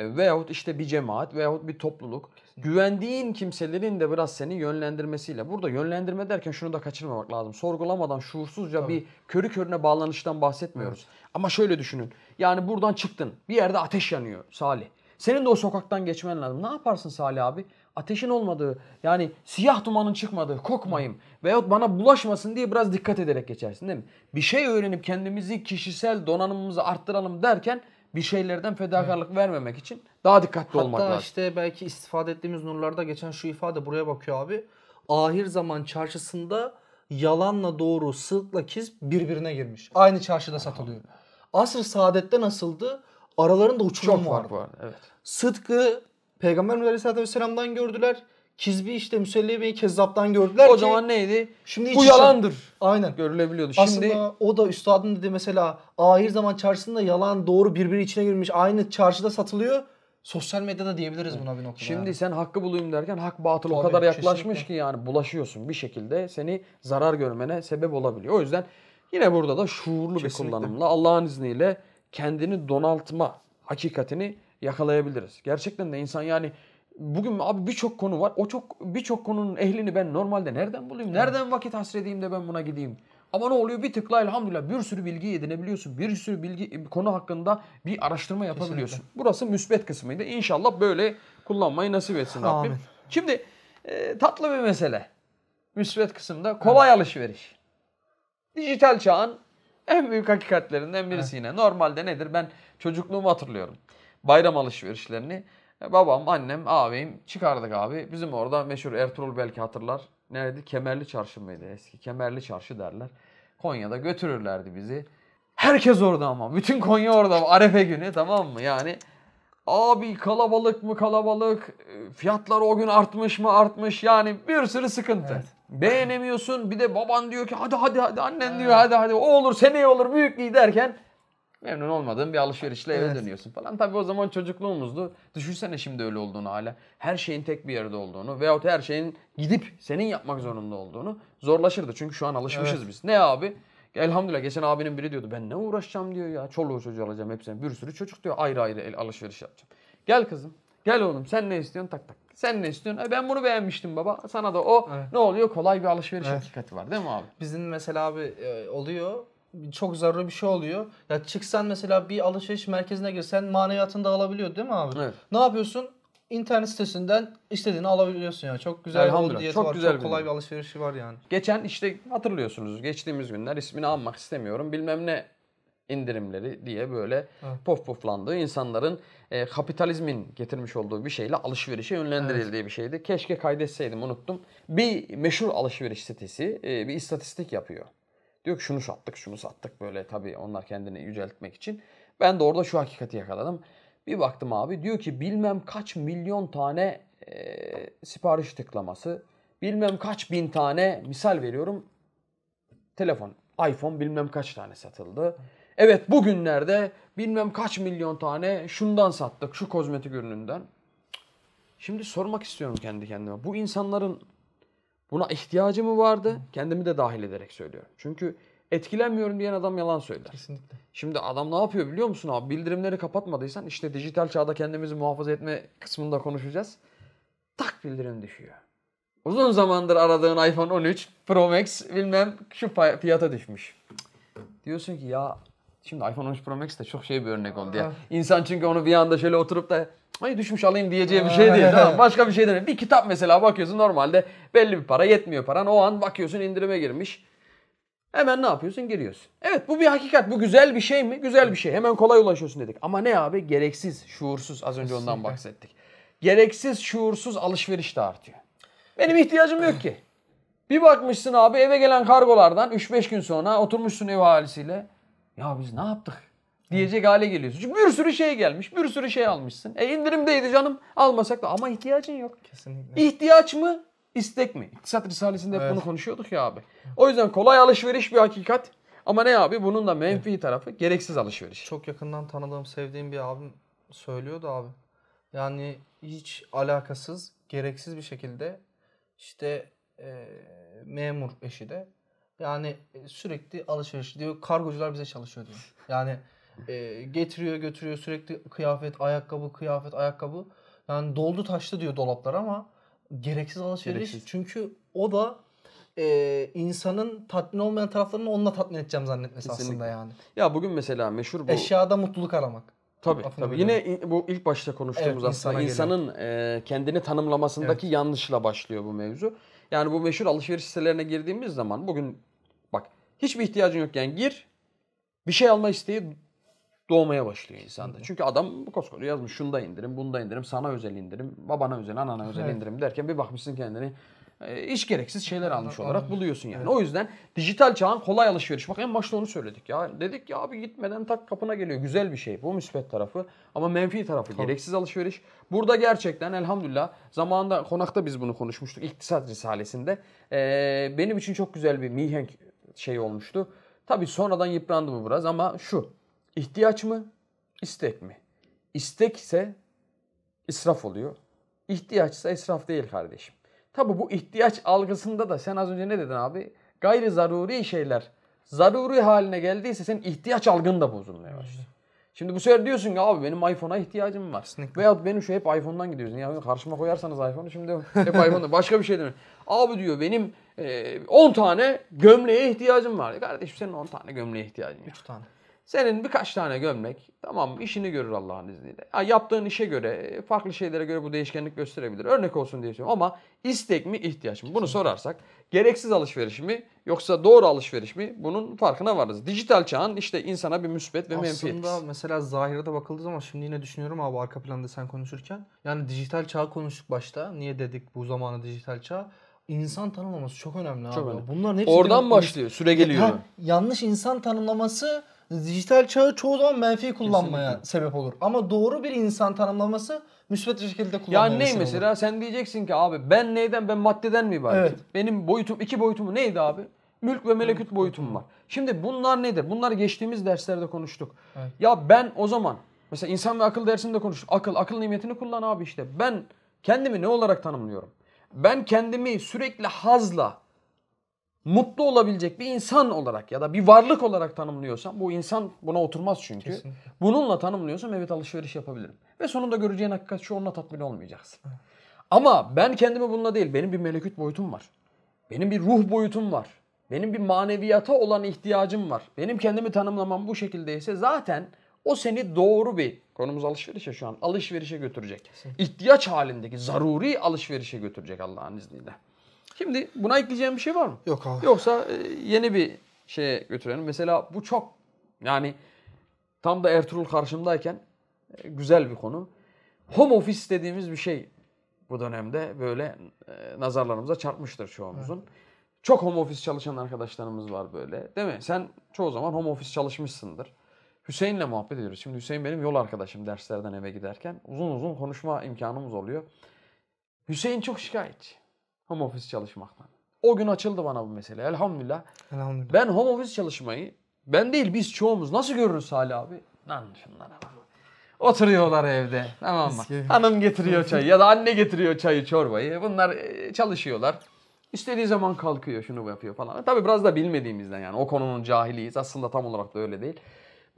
e, veyahut işte bir cemaat veyahut bir topluluk Kesinlikle. güvendiğin kimselerin de biraz seni yönlendirmesiyle. Burada yönlendirme derken şunu da kaçırmamak lazım. Sorgulamadan şuursuzca Tabii. bir körü körüne bağlanıştan bahsetmiyoruz. Evet. Ama şöyle düşünün. Yani buradan çıktın. Bir yerde ateş yanıyor Salih. Senin de o sokaktan geçmen lazım. Ne yaparsın Salih abi? Ateşin olmadığı, yani siyah dumanın çıkmadığı, kokmayayım veyahut bana bulaşmasın diye biraz dikkat ederek geçersin değil mi? Bir şey öğrenip kendimizi kişisel donanımımızı arttıralım derken bir şeylerden fedakarlık evet. vermemek için daha dikkatli Hatta olmak lazım. Hatta işte belki istifade ettiğimiz nurlarda geçen şu ifade buraya bakıyor abi. Ahir zaman çarşısında yalanla doğru, sırtla kizp birbirine girmiş. Aynı çarşıda satılıyor. Asr saadette nasıldı? Aralarında uçurum Çok vardı. Çok fark vardı. Evet. Sıtkı Peygamber Aleyhisselatü Vesselam'dan gördüler. Kizbi işte Müselleme'yi Kezzap'tan gördüler o ki. O zaman neydi? Şimdi bu yalandır. Için. Aynen. Görülebiliyordu. Aslında o da üstadın dedi mesela ahir zaman çarşısında yalan doğru birbiri içine girmiş aynı çarşıda satılıyor. Sosyal medyada diyebiliriz evet. buna bir noktada. Şimdi yani. sen hakkı bulayım derken hak batıl Tabii, o kadar yaklaşmış kesinlikle. ki yani bulaşıyorsun bir şekilde seni zarar görmene sebep olabiliyor. O yüzden yine burada da şuurlu kesinlikle. bir kullanımla Allah'ın izniyle kendini donaltma hakikatini yakalayabiliriz. Gerçekten de insan yani Bugün abi birçok konu var. O çok birçok konunun ehlini ben normalde nereden bulayım? Nereden vakit hasredeyim de ben buna gideyim? Ama ne oluyor? Bir tıkla elhamdülillah bir sürü bilgi edinebiliyorsun. Bir sürü bilgi konu hakkında bir araştırma yapabiliyorsun. Kesinlikle. Burası müsbet kısmıydı. İnşallah böyle kullanmayı nasip etsin Amin. Şimdi e, tatlı bir mesele. Müsbet kısımda kolay evet. alışveriş. Dijital çağın en büyük hakikatlerinden birisi evet. yine. Normalde nedir? Ben çocukluğumu hatırlıyorum. Bayram alışverişlerini e, babam, annem, abim çıkardık abi. Bizim orada meşhur Ertuğrul belki hatırlar. Nerede? Kemerli Çarşı mıydı eski? Kemerli Çarşı derler. Konya'da götürürlerdi bizi. Herkes orada ama. Bütün Konya orada. Arefe günü tamam mı? Yani abi kalabalık mı kalabalık? E, fiyatlar o gün artmış mı artmış? Yani bir sürü sıkıntı. Evet. Beğenemiyorsun. Bir de baban diyor ki hadi hadi hadi annen diyor hadi hadi o olur seneye olur büyük büyüklüğü derken memnun olmadığın bir alışverişle eve dönüyorsun falan. Tabii o zaman çocukluğumuzdu. Düşünsene şimdi öyle olduğunu hala. Her şeyin tek bir yerde olduğunu veyahut her şeyin gidip senin yapmak zorunda olduğunu zorlaşırdı. Çünkü şu an alışmışız evet. biz. Ne abi? Elhamdülillah geçen abinin biri diyordu ben ne uğraşacağım diyor ya. Çoluğu çocuğu alacağım hepsini. Bir sürü çocuk diyor ayrı ayrı el alışveriş yapacağım. Gel kızım. Gel oğlum sen ne istiyorsun tak tak. Sen ne istiyorsun? E, ben bunu beğenmiştim baba. Sana da o evet. ne oluyor? Kolay bir alışveriş evet. hakikati var değil mi abi? Bizim mesela abi e, oluyor çok zararlı bir şey oluyor. Ya çıksan mesela bir alışveriş merkezine girsen maneviyatını da alabiliyor değil mi abi? Evet. Ne yapıyorsun? İnternet sitesinden istediğini alabiliyorsun ya. Çok güzel bir diyet çok var. Güzel çok kolay bir, bir alışverişi var yani. Geçen işte hatırlıyorsunuz geçtiğimiz günler ismini almak istemiyorum bilmem ne indirimleri diye böyle evet. pof poflandığı insanların e, kapitalizmin getirmiş olduğu bir şeyle alışverişe yönlendirildiği evet. bir şeydi. Keşke kaydetseydim unuttum. Bir meşhur alışveriş sitesi e, bir istatistik yapıyor. Diyor ki şunu sattık, şunu sattık. Böyle tabii onlar kendini yüceltmek için. Ben de orada şu hakikati yakaladım. Bir baktım abi diyor ki bilmem kaç milyon tane e, sipariş tıklaması, bilmem kaç bin tane misal veriyorum telefon, iPhone bilmem kaç tane satıldı. Evet bugünlerde bilmem kaç milyon tane şundan sattık, şu kozmetik ürününden. Şimdi sormak istiyorum kendi kendime. Bu insanların Buna ihtiyacı mı vardı? Kendimi de dahil ederek söylüyorum. Çünkü etkilenmiyorum diyen adam yalan söyler. Kesinlikle. Şimdi adam ne yapıyor biliyor musun abi? Bildirimleri kapatmadıysan işte dijital çağda kendimizi muhafaza etme kısmında konuşacağız. Tak bildirim düşüyor. Uzun zamandır aradığın iPhone 13 Pro Max bilmem şu fiyata düşmüş. Diyorsun ki ya şimdi iPhone 13 Pro Max de çok şey bir örnek oldu ya. İnsan çünkü onu bir anda şöyle oturup da Ay düşmüş alayım diyeceği bir şey değil. tamam. Başka bir şey değil. Bir kitap mesela bakıyorsun normalde belli bir para yetmiyor paran. O an bakıyorsun indirime girmiş. Hemen ne yapıyorsun? Giriyorsun. Evet bu bir hakikat. Bu güzel bir şey mi? Güzel bir şey. Hemen kolay ulaşıyorsun dedik. Ama ne abi? Gereksiz, şuursuz. Az önce ondan bahsettik. Gereksiz, şuursuz alışveriş de artıyor. Benim ihtiyacım yok ki. Bir bakmışsın abi eve gelen kargolardan 3-5 gün sonra oturmuşsun ev halisiyle. Ya biz ne yaptık? diyecek hale geliyorsun. Çünkü bir sürü şey gelmiş, bir sürü şey almışsın. E indirimdeydi canım almasak da ama ihtiyacın yok. Kesinlikle. İhtiyaç mı, istek mi? İktisat Risalesi'nde hep bunu konuşuyorduk ya abi. O yüzden kolay alışveriş bir hakikat. Ama ne abi bunun da menfi tarafı gereksiz alışveriş. Çok yakından tanıdığım, sevdiğim bir abim söylüyordu abi. Yani hiç alakasız, gereksiz bir şekilde işte e, memur eşi de yani e, sürekli alışveriş diyor. Kargocular bize çalışıyor diyor. Yani e, getiriyor götürüyor sürekli kıyafet, ayakkabı, kıyafet, ayakkabı. Yani doldu taştı diyor dolaplar ama gereksiz alışveriş. Gereksiz. Çünkü o da e, insanın tatmin olmayan taraflarını onunla tatmin edeceğim zannetmesi Kesinlikle. aslında yani. Ya bugün mesela meşhur bu... Eşyada mutluluk aramak. Tabii Lafını tabii. Yine in, bu ilk başta konuştuğumuz evet, aslında insanın e, kendini tanımlamasındaki evet. yanlışla başlıyor bu mevzu. Yani bu meşhur alışveriş sitelerine girdiğimiz zaman bugün bak hiçbir ihtiyacın yokken gir bir şey alma isteği doğmaya başlıyor insanda. Çünkü adam koskoca yazmış şunda indirim, bunda indirim, sana özel indirim, babana özel, anana özel evet. indirim derken bir bakmışsın kendini e, iş gereksiz şeyler almış olarak buluyorsun yani. Evet. O yüzden dijital çağın kolay alışveriş. Bak en başta onu söyledik ya. Dedik ya abi gitmeden tak kapına geliyor. Güzel bir şey bu müsbet tarafı. Ama menfi tarafı Tabii. gereksiz alışveriş. Burada gerçekten elhamdülillah zamanında konakta biz bunu konuşmuştuk. İktisat Risalesi'nde. Ee, benim için çok güzel bir mihenk şey olmuştu. Tabii sonradan yıprandı bu biraz ama şu. İhtiyaç mı? İstek mi? İstek ise israf oluyor. İhtiyaç ise israf değil kardeşim. Tabi bu ihtiyaç algısında da sen az önce ne dedin abi? Gayri zaruri şeyler zaruri haline geldiyse sen ihtiyaç algın da bozulmaya başlıyor. Şimdi bu sefer diyorsun ki abi benim iPhone'a ihtiyacım var. Kesinlikle. Veyahut benim şu hep iPhone'dan gidiyorsun. Yani karşıma koyarsanız iPhone'u şimdi hep iPhone'da başka bir şey demiyor. Abi diyor benim 10 e, tane gömleğe ihtiyacım var. E kardeşim senin 10 tane gömleğe ihtiyacın var. 3 tane. Senin birkaç tane gömlek tamam işini görür Allah'ın izniyle. Ya yaptığın işe göre, e, farklı şeylere göre bu değişkenlik gösterebilir. Örnek olsun diye söylüyorum ama istek mi ihtiyaç mı? Bunu sorarsak gereksiz alışveriş mi yoksa doğru alışveriş mi? Bunun farkına varız. Dijital çağın işte insana bir müspet ve menfi etkisi. Aslında mesela zahirede bakıldığı zaman şimdi yine düşünüyorum abi arka planda sen konuşurken. Yani dijital çağ konuştuk başta. Niye dedik bu zamanı dijital çağ? İnsan tanımlaması çok önemli çok abi. Önemli. Bunların hepsi Oradan başlıyor. Süre geliyor. yanlış insan tanımlaması dijital çağı çoğu zaman menfi kullanmaya Kesinlikle. sebep olur. Ama doğru bir insan tanımlaması müsbet bir şekilde kullanmaya Yani ne mesela olur. sen diyeceksin ki abi ben neyden ben maddeden mi ibaret? Evet. Benim boyutum iki boyutum neydi abi? Mülk ve melekut boyutum var. Şimdi bunlar nedir? Bunlar geçtiğimiz derslerde konuştuk. Evet. Ya ben o zaman mesela insan ve akıl dersinde konuştuk. Akıl, akıl nimetini kullan abi işte. Ben kendimi ne olarak tanımlıyorum? Ben kendimi sürekli hazla, mutlu olabilecek bir insan olarak ya da bir varlık olarak tanımlıyorsam bu insan buna oturmaz çünkü. Kesinlikle. Bununla tanımlıyorsam evet alışveriş yapabilirim. Ve sonunda göreceğin hakikat şu onunla tatmin olmayacaksın. Ama ben kendimi bununla değil benim bir melekut boyutum var. Benim bir ruh boyutum var. Benim bir maneviyata olan ihtiyacım var. Benim kendimi tanımlamam bu şekildeyse zaten o seni doğru bir konumuz alışverişe şu an alışverişe götürecek. Kesinlikle. İhtiyaç halindeki zaruri alışverişe götürecek Allah'ın izniyle. Şimdi buna ekleyeceğim bir şey var mı? Yok abi. Yoksa e, yeni bir şeye götürelim. Mesela bu çok yani tam da Ertuğrul karşımdayken e, güzel bir konu. Home office dediğimiz bir şey bu dönemde böyle e, nazarlarımıza çarpmıştır çoğumuzun. Evet. Çok home office çalışan arkadaşlarımız var böyle. Değil mi? Sen çoğu zaman home office çalışmışsındır. Hüseyin'le muhabbet ediyoruz. Şimdi Hüseyin benim yol arkadaşım derslerden eve giderken. Uzun uzun konuşma imkanımız oluyor. Hüseyin çok şikayetçi home office çalışmaktan. O gün açıldı bana bu mesele elhamdülillah. Elhamdülillah. Ben home office çalışmayı ben değil biz çoğumuz nasıl görürüz Salih abi? Lan şunlara bak. Oturuyorlar evde tamam mı? Hanım getiriyor çayı ya da anne getiriyor çayı çorbayı. Bunlar e, çalışıyorlar. İstediği zaman kalkıyor şunu yapıyor falan. Tabii biraz da bilmediğimizden yani o konunun cahiliyiz. Aslında tam olarak da öyle değil.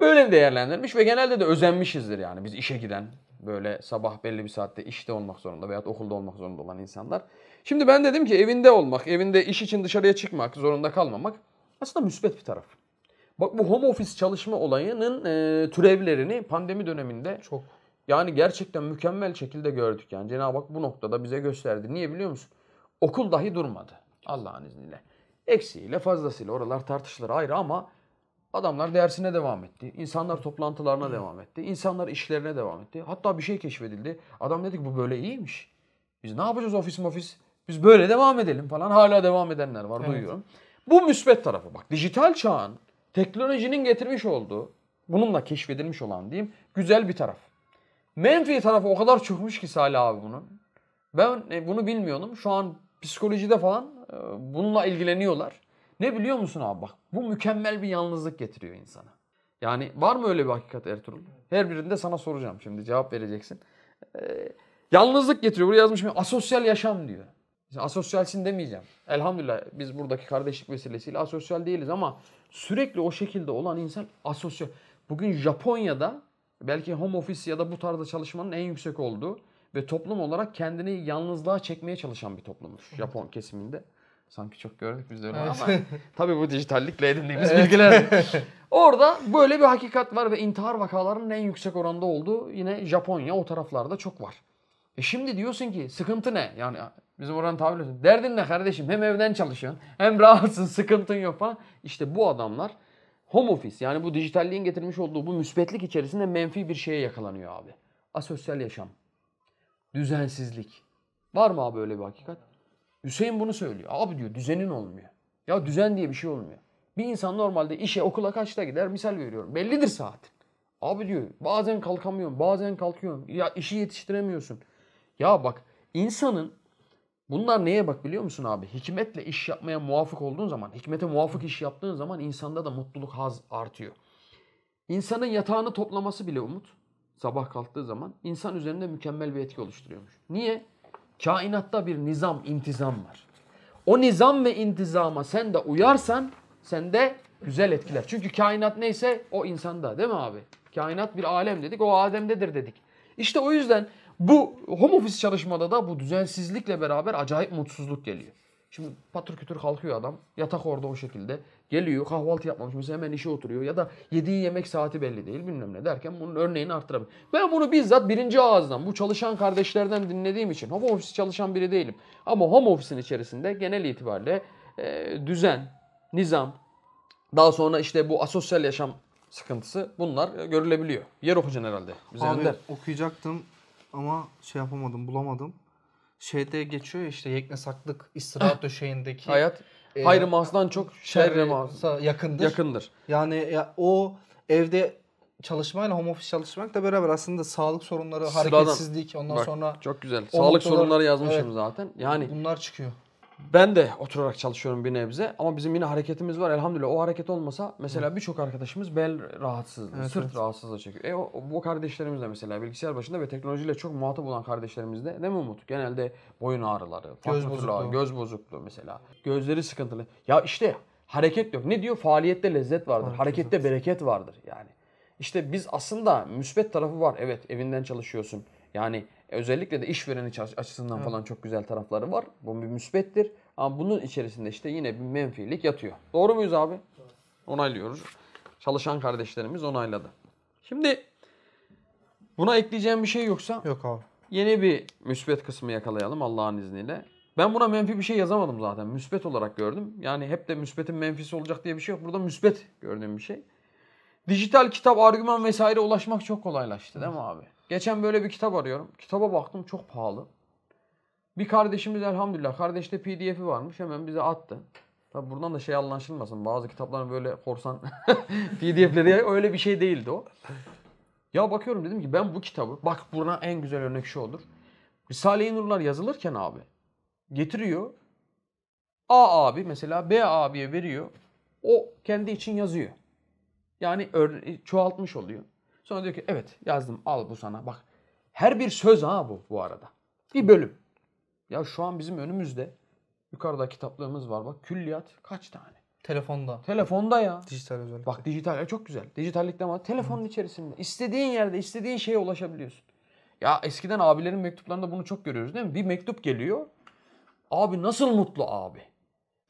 Böyle değerlendirmiş ve genelde de özenmişizdir yani biz işe giden böyle sabah belli bir saatte işte olmak zorunda veyahut okulda olmak zorunda olan insanlar. Şimdi ben dedim ki evinde olmak, evinde iş için dışarıya çıkmak, zorunda kalmamak aslında müsbet bir taraf. Bak bu home office çalışma olayının e, türevlerini pandemi döneminde çok yani gerçekten mükemmel şekilde gördük. Yani Cenab-ı Hak bu noktada bize gösterdi. Niye biliyor musun? Okul dahi durmadı Allah'ın izniyle. Eksiğiyle fazlasıyla oralar tartışılır ayrı ama adamlar dersine devam etti. İnsanlar toplantılarına Hı. devam etti. İnsanlar işlerine devam etti. Hatta bir şey keşfedildi. Adam dedi ki bu böyle iyiymiş. Biz ne yapacağız ofis mofis? Biz böyle devam edelim falan. Hala devam edenler var evet. duyuyorum. Bu müsbet tarafı bak. Dijital çağın teknolojinin getirmiş olduğu, bununla keşfedilmiş olan diyeyim, güzel bir taraf. Menfi tarafı o kadar çıkmış ki Salih abi bunun. Ben e, bunu bilmiyordum. Şu an psikolojide falan e, bununla ilgileniyorlar. Ne biliyor musun abi bak bu mükemmel bir yalnızlık getiriyor insana. Yani var mı öyle bir hakikat Ertuğrul? Her birinde sana soracağım şimdi cevap vereceksin. Ee, yalnızlık getiriyor. Buraya yazmış mı? Asosyal yaşam diyor. Şimdi asosyalsin demeyeceğim. Elhamdülillah biz buradaki kardeşlik vesilesiyle asosyal değiliz ama sürekli o şekilde olan insan asosyal. Bugün Japonya'da belki home office ya da bu tarzda çalışmanın en yüksek olduğu ve toplum olarak kendini yalnızlığa çekmeye çalışan bir toplummuş Japon kesiminde. Sanki çok gördük biz de öyle evet. ama tabii bu dijitallikle edindiğimiz evet. bilgiler. Orada böyle bir hakikat var ve intihar vakalarının en yüksek oranda olduğu yine Japonya o taraflarda çok var. E şimdi diyorsun ki sıkıntı ne? Yani Bizim oranın tabiri olsun. Derdin ne kardeşim? Hem evden çalışıyorsun hem rahatsın sıkıntın yok falan. İşte bu adamlar home office yani bu dijitalliğin getirmiş olduğu bu müsbetlik içerisinde menfi bir şeye yakalanıyor abi. Asosyal yaşam. Düzensizlik. Var mı abi öyle bir hakikat? Hüseyin bunu söylüyor. Abi diyor düzenin olmuyor. Ya düzen diye bir şey olmuyor. Bir insan normalde işe okula kaçta gider misal veriyorum. Bellidir saat. Abi diyor bazen kalkamıyorum bazen kalkıyorum. Ya işi yetiştiremiyorsun. Ya bak insanın Bunlar neye bak biliyor musun abi? Hikmetle iş yapmaya muvafık olduğun zaman, hikmete muvafık iş yaptığın zaman insanda da mutluluk haz artıyor. İnsanın yatağını toplaması bile umut sabah kalktığı zaman insan üzerinde mükemmel bir etki oluşturuyormuş. Niye? Kainatta bir nizam, intizam var. O nizam ve intizama sen de uyarsan sende güzel etkiler. Çünkü kainat neyse o insanda değil mi abi? Kainat bir alem dedik o Adem'dedir dedik. İşte o yüzden bu home office çalışmada da bu düzensizlikle beraber acayip mutsuzluk geliyor. Şimdi patır kütür kalkıyor adam. Yatak orada o şekilde. Geliyor kahvaltı yapmamış mesela hemen işe oturuyor. Ya da yediği yemek saati belli değil bilmem ne derken bunun örneğini arttırabilir. Ben bunu bizzat birinci ağızdan bu çalışan kardeşlerden dinlediğim için home office çalışan biri değilim. Ama home office'in içerisinde genel itibariyle e, düzen, nizam, daha sonra işte bu asosyal yaşam sıkıntısı bunlar e, görülebiliyor. Yer okuyacaksın herhalde. Bize Abi Önder. okuyacaktım ama şey yapamadım bulamadım. Şeyde geçiyor ya işte yeknesaklık istirahat döşeğindeki. Hayat e, hayrı masdan çok şerre mas. Yakındır. Yakındır. Yani ya, o evde çalışmayla home office çalışmakla beraber aslında sağlık sorunları, Sıradan. hareketsizlik ondan Bak, sonra çok güzel. Sağlık sorunları yazmışım evet, zaten. Yani bunlar çıkıyor. Ben de oturarak çalışıyorum bir nebze ama bizim yine hareketimiz var. Elhamdülillah o hareket olmasa mesela birçok arkadaşımız bel rahatsızlığı, evet, sırt evet. rahatsızlığı çekiyor. E o, o kardeşlerimiz de mesela bilgisayar başında ve teknolojiyle çok muhatap olan kardeşlerimiz de değil mi Umut? Genelde boyun ağrıları, göz bozukluğu. göz bozukluğu mesela. Gözleri sıkıntılı. Ya işte hareket yok. Ne diyor? Faaliyette lezzet vardır. Hareket Harekette bereket vardır yani. İşte biz aslında müsbet tarafı var. Evet evinden çalışıyorsun. Yani Özellikle de işveren açısından evet. falan çok güzel tarafları var. Bu bir müsbettir. Ama bunun içerisinde işte yine bir menfilik yatıyor. Doğru muyuz abi? Onaylıyoruz. Çalışan kardeşlerimiz onayladı. Şimdi buna ekleyeceğim bir şey yoksa Yok abi. Yeni bir müsbet kısmı yakalayalım Allah'ın izniyle. Ben buna menfi bir şey yazamadım zaten. Müsbet olarak gördüm. Yani hep de müsbetin menfisi olacak diye bir şey yok. Burada müsbet gördüğüm bir şey. Dijital kitap, argüman vesaire ulaşmak çok kolaylaştı değil mi abi? Geçen böyle bir kitap arıyorum. Kitaba baktım çok pahalı. Bir kardeşimiz elhamdülillah kardeşte pdf'i varmış hemen bize attı. Tabi buradan da şey anlaşılmasın. Bazı kitapların böyle korsan pdf'leri öyle bir şey değildi o. Ya bakıyorum dedim ki ben bu kitabı bak buna en güzel örnek şu olur. Risale-i Nurlar yazılırken abi getiriyor. A abi mesela B abiye veriyor. O kendi için yazıyor. Yani çoğaltmış oluyor. Sonra diyor ki evet yazdım al bu sana bak. Her bir söz ha bu bu arada. Bir bölüm. Ya şu an bizim önümüzde yukarıda kitaplığımız var bak külliyat kaç tane? Telefonda. Telefonda ya. Dijital özellikle. Bak dijital ya çok güzel. Dijitallikte var. telefonun Hı. içerisinde. istediğin yerde istediğin şeye ulaşabiliyorsun. Ya eskiden abilerin mektuplarında bunu çok görüyoruz değil mi? Bir mektup geliyor. Abi nasıl mutlu abi?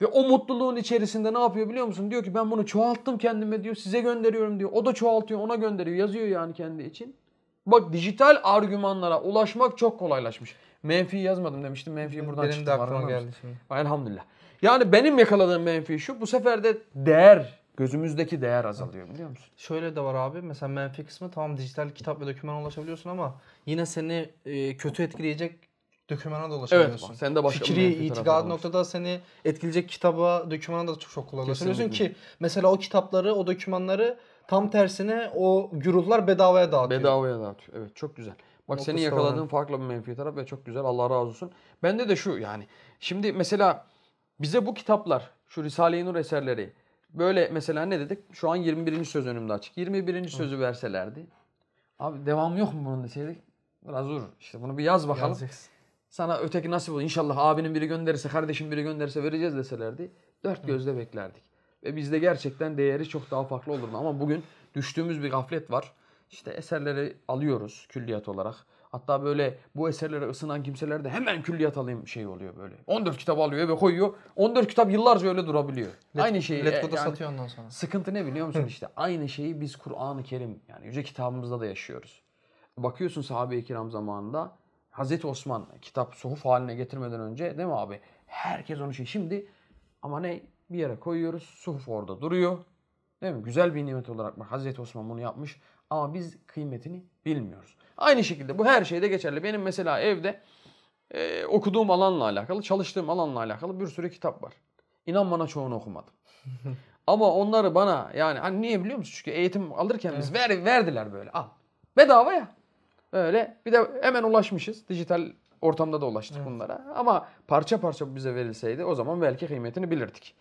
Ve o mutluluğun içerisinde ne yapıyor biliyor musun? Diyor ki ben bunu çoğalttım kendime diyor. Size gönderiyorum diyor. O da çoğaltıyor ona gönderiyor. Yazıyor yani kendi için. Bak dijital argümanlara ulaşmak çok kolaylaşmış. Menfi yazmadım demiştim. Menfi buradan benim çıktım. Benim de aklıma geldi şimdi. Elhamdülillah. Yani benim yakaladığım menfi şu. Bu sefer de değer gözümüzdeki değer azalıyor biliyor musun? Şöyle de var abi mesela menfi kısmı tamam dijital kitap ve doküman ulaşabiliyorsun ama yine seni e, kötü etkileyecek dökümana da ulaşabiliyorsun. Evet, sen de Fikri, itikadı noktada seni etkileyecek kitaba, dökümana da çok, çok kullanıyorsun ki mesela o kitapları, o dokümanları tam tersine o güruhlar bedavaya dağıtıyor. Bedavaya dağıtıyor. Evet, çok güzel. Bak Noktası senin yakaladığın var. farklı bir menfi taraf ve çok güzel. Allah razı olsun. Bende de şu yani. Şimdi mesela bize bu kitaplar, şu Risale-i Nur eserleri böyle mesela ne dedik? Şu an 21. söz önümde açık. 21. Hı. sözü verselerdi. Abi devam yok mu bunun deseydik? Biraz dur. İşte bunu bir yaz bakalım. Yazacaksın. Sana öteki nasip olur. İnşallah abinin biri gönderirse, kardeşin biri gönderirse vereceğiz deselerdi. Dört gözle beklerdik. Ve bizde gerçekten değeri çok daha farklı olurdu. Ama bugün düştüğümüz bir gaflet var. İşte eserleri alıyoruz külliyat olarak. Hatta böyle bu eserlere ısınan kimseler de hemen külliyat alayım şey oluyor böyle. 14 kitap alıyor ve koyuyor. 14 kitap yıllarca öyle durabiliyor. Let, aynı şeyi. Letgo'da e, yani, satıyor ondan sonra. Sıkıntı ne biliyor musun işte? Aynı şeyi biz Kur'an-ı Kerim yani yüce kitabımızda da yaşıyoruz. Bakıyorsun sahabe-i kiram zamanında Hazreti Osman kitap suhuf haline getirmeden önce değil mi abi? Herkes onu şey. Şimdi ama ne bir yere koyuyoruz. Suhuf orada duruyor. Değil mi? Güzel bir nimet olarak bak Hazreti Osman bunu yapmış ama biz kıymetini bilmiyoruz. Aynı şekilde bu her şeyde geçerli. Benim mesela evde e, okuduğum alanla alakalı, çalıştığım alanla alakalı bir sürü kitap var. İnan bana çoğunu okumadım. ama onları bana yani hani niye biliyor musun? Çünkü eğitim alırken biz ver, verdiler böyle al. Bedava ya. Öyle. Bir de hemen ulaşmışız. Dijital ortamda da ulaştık evet. bunlara. Ama parça parça bize verilseydi o zaman belki kıymetini bilirdik.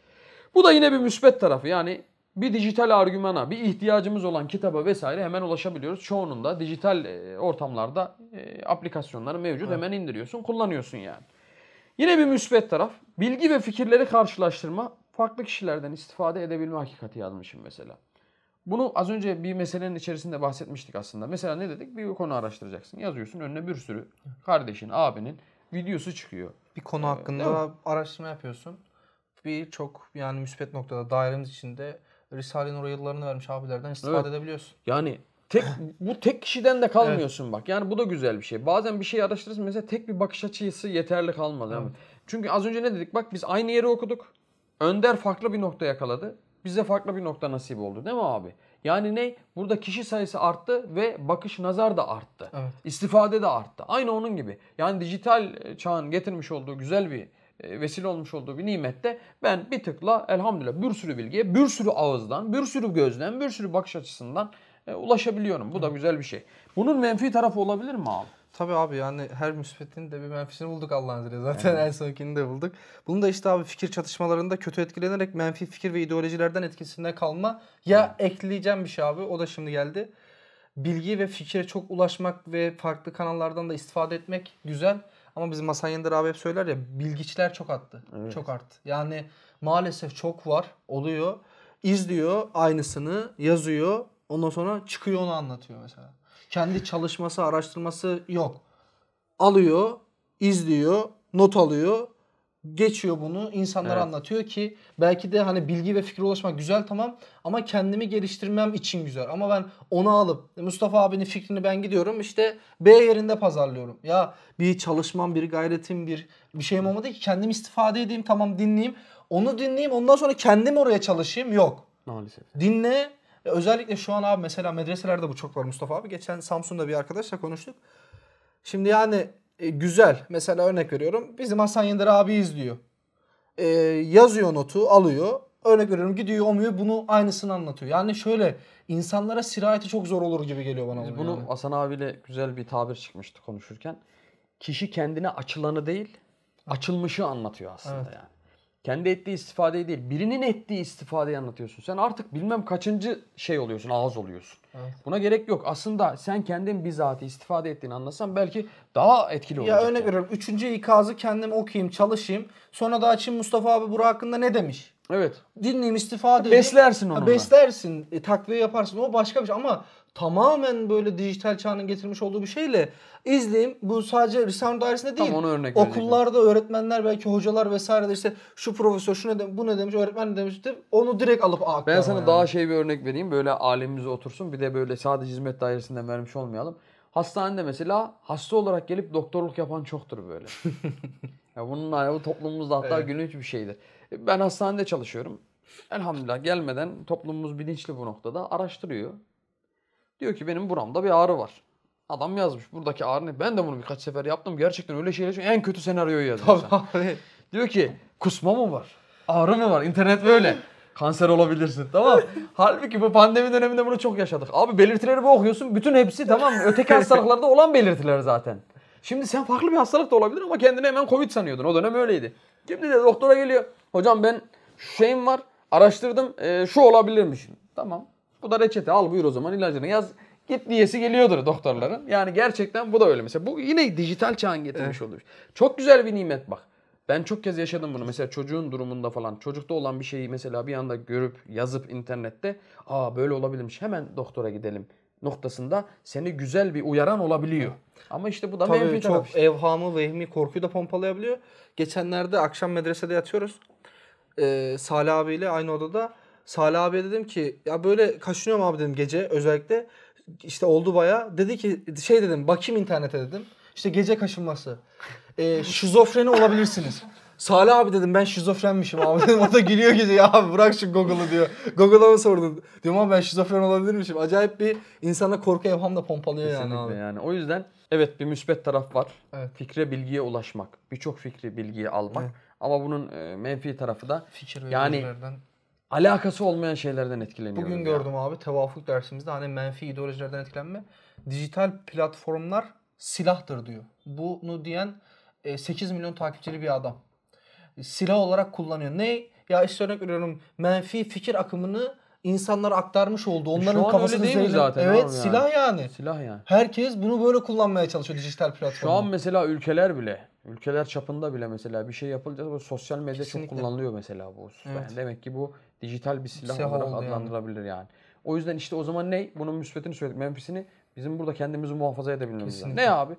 Bu da yine bir müsbet tarafı. Yani bir dijital argümana, bir ihtiyacımız olan kitaba vesaire hemen ulaşabiliyoruz. Çoğunun da dijital e, ortamlarda e, aplikasyonları mevcut. Evet. Hemen indiriyorsun, kullanıyorsun yani. Yine bir müsbet taraf. Bilgi ve fikirleri karşılaştırma, farklı kişilerden istifade edebilme hakikati yazmışım mesela. Bunu az önce bir meselenin içerisinde bahsetmiştik aslında. Mesela ne dedik? Bir konu araştıracaksın. Yazıyorsun önüne bir sürü kardeşin, abinin videosu çıkıyor. Bir konu ee, hakkında ee, araştırma yapıyorsun. Bir çok yani müspet noktada dairemiz içinde Risale-i Nur'a yıllarını vermiş abilerden istifade evet. edebiliyorsun. Yani tek bu tek kişiden de kalmıyorsun evet. bak. Yani bu da güzel bir şey. Bazen bir şey araştırırsın mesela tek bir bakış açısı yeterli kalmadı. Evet. Çünkü az önce ne dedik? Bak biz aynı yeri okuduk. Önder farklı bir nokta yakaladı bize farklı bir nokta nasip oldu değil mi abi? Yani ne? Burada kişi sayısı arttı ve bakış nazar da arttı. Evet. İstifade de arttı. Aynı onun gibi. Yani dijital e, çağın getirmiş olduğu güzel bir e, vesile olmuş olduğu bir nimette ben bir tıkla elhamdülillah bir sürü bilgiye, bir sürü ağızdan, bir sürü gözden, bir sürü bakış açısından e, ulaşabiliyorum. Bu da güzel bir şey. Bunun menfi tarafı olabilir mi abi? Tabii abi yani her müsbetin de bir menfisini bulduk Allah'ın izniyle. Zaten en sonkini de bulduk. Bunu da işte abi fikir çatışmalarında kötü etkilenerek menfi fikir ve ideolojilerden etkisinde kalma. Ya evet. ekleyeceğim bir şey abi o da şimdi geldi. Bilgi ve fikire çok ulaşmak ve farklı kanallardan da istifade etmek güzel. Ama bizim Hasan Yendir abi hep söyler ya bilgiçler çok attı. Evet. Çok arttı. Yani maalesef çok var oluyor. İzliyor aynısını yazıyor. Ondan sonra çıkıyor onu anlatıyor mesela kendi çalışması, araştırması yok. Alıyor, izliyor, not alıyor, geçiyor bunu insanlara evet. anlatıyor ki belki de hani bilgi ve fikir ulaşmak güzel tamam ama kendimi geliştirmem için güzel ama ben onu alıp e, Mustafa abinin fikrini ben gidiyorum işte B yerinde pazarlıyorum ya bir çalışmam bir gayretim bir bir şeyim olmadı ki kendim istifade edeyim tamam dinleyeyim onu dinleyeyim ondan sonra kendim oraya çalışayım yok maalesef dinle e, özellikle şu an abi mesela medreselerde bu çok var Mustafa abi. Geçen Samsun'da bir arkadaşla konuştuk. Şimdi yani e, güzel. Mesela örnek veriyorum. Bizim Hasan Yener abi izliyor. E, yazıyor notu alıyor. Örnek veriyorum gidiyor omuyor bunu aynısını anlatıyor. Yani şöyle insanlara sirayeti çok zor olur gibi geliyor bana. Biz bunu yani. Hasan abiyle güzel bir tabir çıkmıştı konuşurken. Kişi kendine açılanı değil açılmışı anlatıyor aslında evet. yani kendi ettiği istifadeyi değil, birinin ettiği istifadeyi anlatıyorsun. Sen artık bilmem kaçıncı şey oluyorsun, ağız oluyorsun. Evet. Buna gerek yok. Aslında sen kendin bizatihi istifade ettiğini anlasan belki daha etkili olacak. Ya örnek yani. veriyorum. Üçüncü ikazı kendim okuyayım, çalışayım. Sonra da açayım Mustafa abi Burak hakkında ne demiş? Evet. Dinleyeyim istifade edeyim. Beslersin onu. Beslersin. E, takviye yaparsın. O başka bir şey ama tamamen böyle dijital çağının getirmiş olduğu bir şeyle izleyeyim. Bu sadece Risale dairesinde değil. Tam onu örnek Okullarda verecektim. öğretmenler belki hocalar vesaire de işte şu profesör şu ne demiş, bu ne demiş, öğretmen ne demiş de onu direkt alıp aktarma. Ben sana yani. daha şey bir örnek vereyim. Böyle alemimize otursun. Bir de böyle sadece hizmet dairesinden vermiş olmayalım. Hastanede mesela hasta olarak gelip doktorluk yapan çoktur böyle. ya bunun bu toplumumuzda hatta evet. günlük bir şeydir. Ben hastanede çalışıyorum. Elhamdülillah gelmeden toplumumuz bilinçli bu noktada araştırıyor. Diyor ki benim buramda bir ağrı var. Adam yazmış buradaki ağrı ne? Ben de bunu birkaç sefer yaptım. Gerçekten öyle şeyler en kötü senaryoyu yazmış. Tabii. Diyor ki kusma mı var? Ağrı mı var? İnternet böyle. Kanser olabilirsin tamam. Halbuki bu pandemi döneminde bunu çok yaşadık. Abi belirtileri bu okuyorsun. Bütün hepsi tamam öteki hastalıklarda olan belirtiler zaten. Şimdi sen farklı bir hastalık da olabilir ama kendini hemen Covid sanıyordun. O dönem öyleydi. Şimdi de doktora geliyor. Hocam ben şu şeyim var. Araştırdım. E, şu olabilirmiş. Tamam. Bu da reçete al buyur o zaman ilacını yaz. Git diyesi geliyordur doktorların. Yani gerçekten bu da öyle. Mesela bu yine dijital çağın getirmiş evet. olduğu şey. Çok güzel bir nimet bak. Ben çok kez yaşadım bunu. Mesela çocuğun durumunda falan. Çocukta olan bir şeyi mesela bir anda görüp yazıp internette aa böyle olabilirmiş hemen doktora gidelim noktasında seni güzel bir uyaran olabiliyor. Ama işte bu da Tabii menfi çok Işte. evhamı, vehmi, korkuyu da pompalayabiliyor. Geçenlerde akşam medresede yatıyoruz. Ee, Salih abiyle aynı odada Salih abiye dedim ki ya böyle kaşınıyorum abi dedim gece özellikle. işte oldu baya. Dedi ki şey dedim bakayım internete dedim. İşte gece kaşınması. E, şizofreni olabilirsiniz. Salih abi dedim ben şizofrenmişim abi dedim. O da gülüyor gece ya bırak şu Google'ı diyor. Google'a mı sordun? Diyorum ama ben şizofren olabilirmişim. Acayip bir insana korku evham da pompalıyor Kesinlikle yani abi. yani. O yüzden evet bir müsbet taraf var. Evet. Fikre bilgiye ulaşmak. Birçok fikri bilgiyi almak. Evet. Ama bunun e, menfi tarafı da Fikir yani verilerden alakası olmayan şeylerden etkileniyor. Bugün gördüm abi tevafuk dersimizde hani menfi ideolojilerden etkilenme. Dijital platformlar silahtır diyor. Bunu diyen 8 e, milyon takipçili bir adam. Silah olarak kullanıyor. Ne? Ya işte örnek veriyorum menfi fikir akımını insanlara aktarmış oldu. E, Onların Şu an kafasını öyle değil mi zaten? Evet yani. silah yani. Silah yani. Herkes bunu böyle kullanmaya çalışıyor dijital platformda. Şu an mesela ülkeler bile ülkeler çapında bile mesela bir şey yapılacak. Bu sosyal medya Kesinlikle. çok kullanılıyor mesela bu hususta. Evet. Yani demek ki bu dijital bir silah, silah olarak adlandırılabilir yani. yani. O yüzden işte o zaman ne? Bunun müsbetini söyledik. Menfisini bizim burada kendimizi muhafaza edebilmemiz lazım. Ne abi?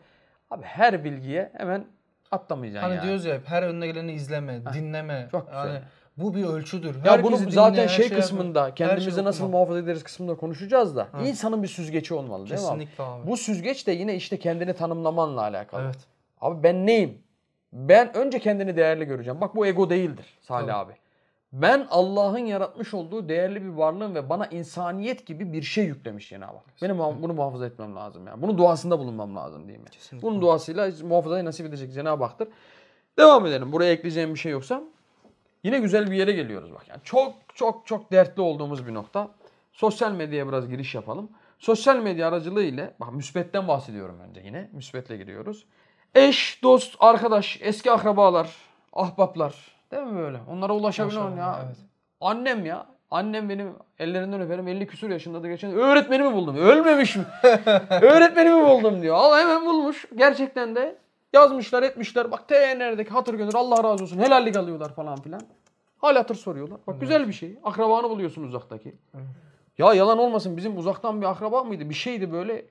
Abi her bilgiye hemen atlamayacaksın hani yani. Hani diyoruz ya her önüne geleni izleme, Heh, dinleme. Çok güzel. Yani bu bir ölçüdür. Herkesi ya bunu zaten şey, şey kısmında yapma. Şey kendimizi şey nasıl muhafaza ederiz kısmında konuşacağız da. Evet. insanın bir süzgeci olmalı Kesinlikle değil mi? Kesinlikle abi? abi. Bu süzgeç de yine işte kendini tanımlamanla alakalı. Evet. Abi ben neyim? Ben önce kendini değerli göreceğim. Bak bu ego değildir Salih tamam. abi. Ben Allah'ın yaratmış olduğu değerli bir varlığım ve bana insaniyet gibi bir şey yüklemiş Cenab-ı Hak. Benim bunu muhafaza etmem lazım yani. Bunu duasında bulunmam lazım diyeyim yani. Kesinlikle. Bunun duasıyla muhafazayı nasip edecek Cenab-ı Hak'tır. Devam edelim. Buraya ekleyeceğim bir şey yoksa. Yine güzel bir yere geliyoruz bak. Yani çok çok çok dertli olduğumuz bir nokta. Sosyal medyaya biraz giriş yapalım. Sosyal medya aracılığı ile, bak müsbetten bahsediyorum önce yine. Müsbetle giriyoruz. Eş, dost, arkadaş, eski akrabalar, ahbaplar. Değil mi böyle? Onlara ulaşabiliyorum ya. Evet. Annem ya. Annem benim ellerinden öperim 50 küsur yaşında da geçen öğretmenimi buldum. Ölmemiş mi? öğretmenimi buldum diyor. Allah hemen bulmuş. Gerçekten de yazmışlar etmişler. Bak TNR'deki hatır gönül Allah razı olsun helallik alıyorlar falan filan. Hala hatır soruyorlar. Bak güzel bir şey. Akrabanı buluyorsun uzaktaki. Ya yalan olmasın bizim uzaktan bir akraba mıydı? Bir şeydi böyle.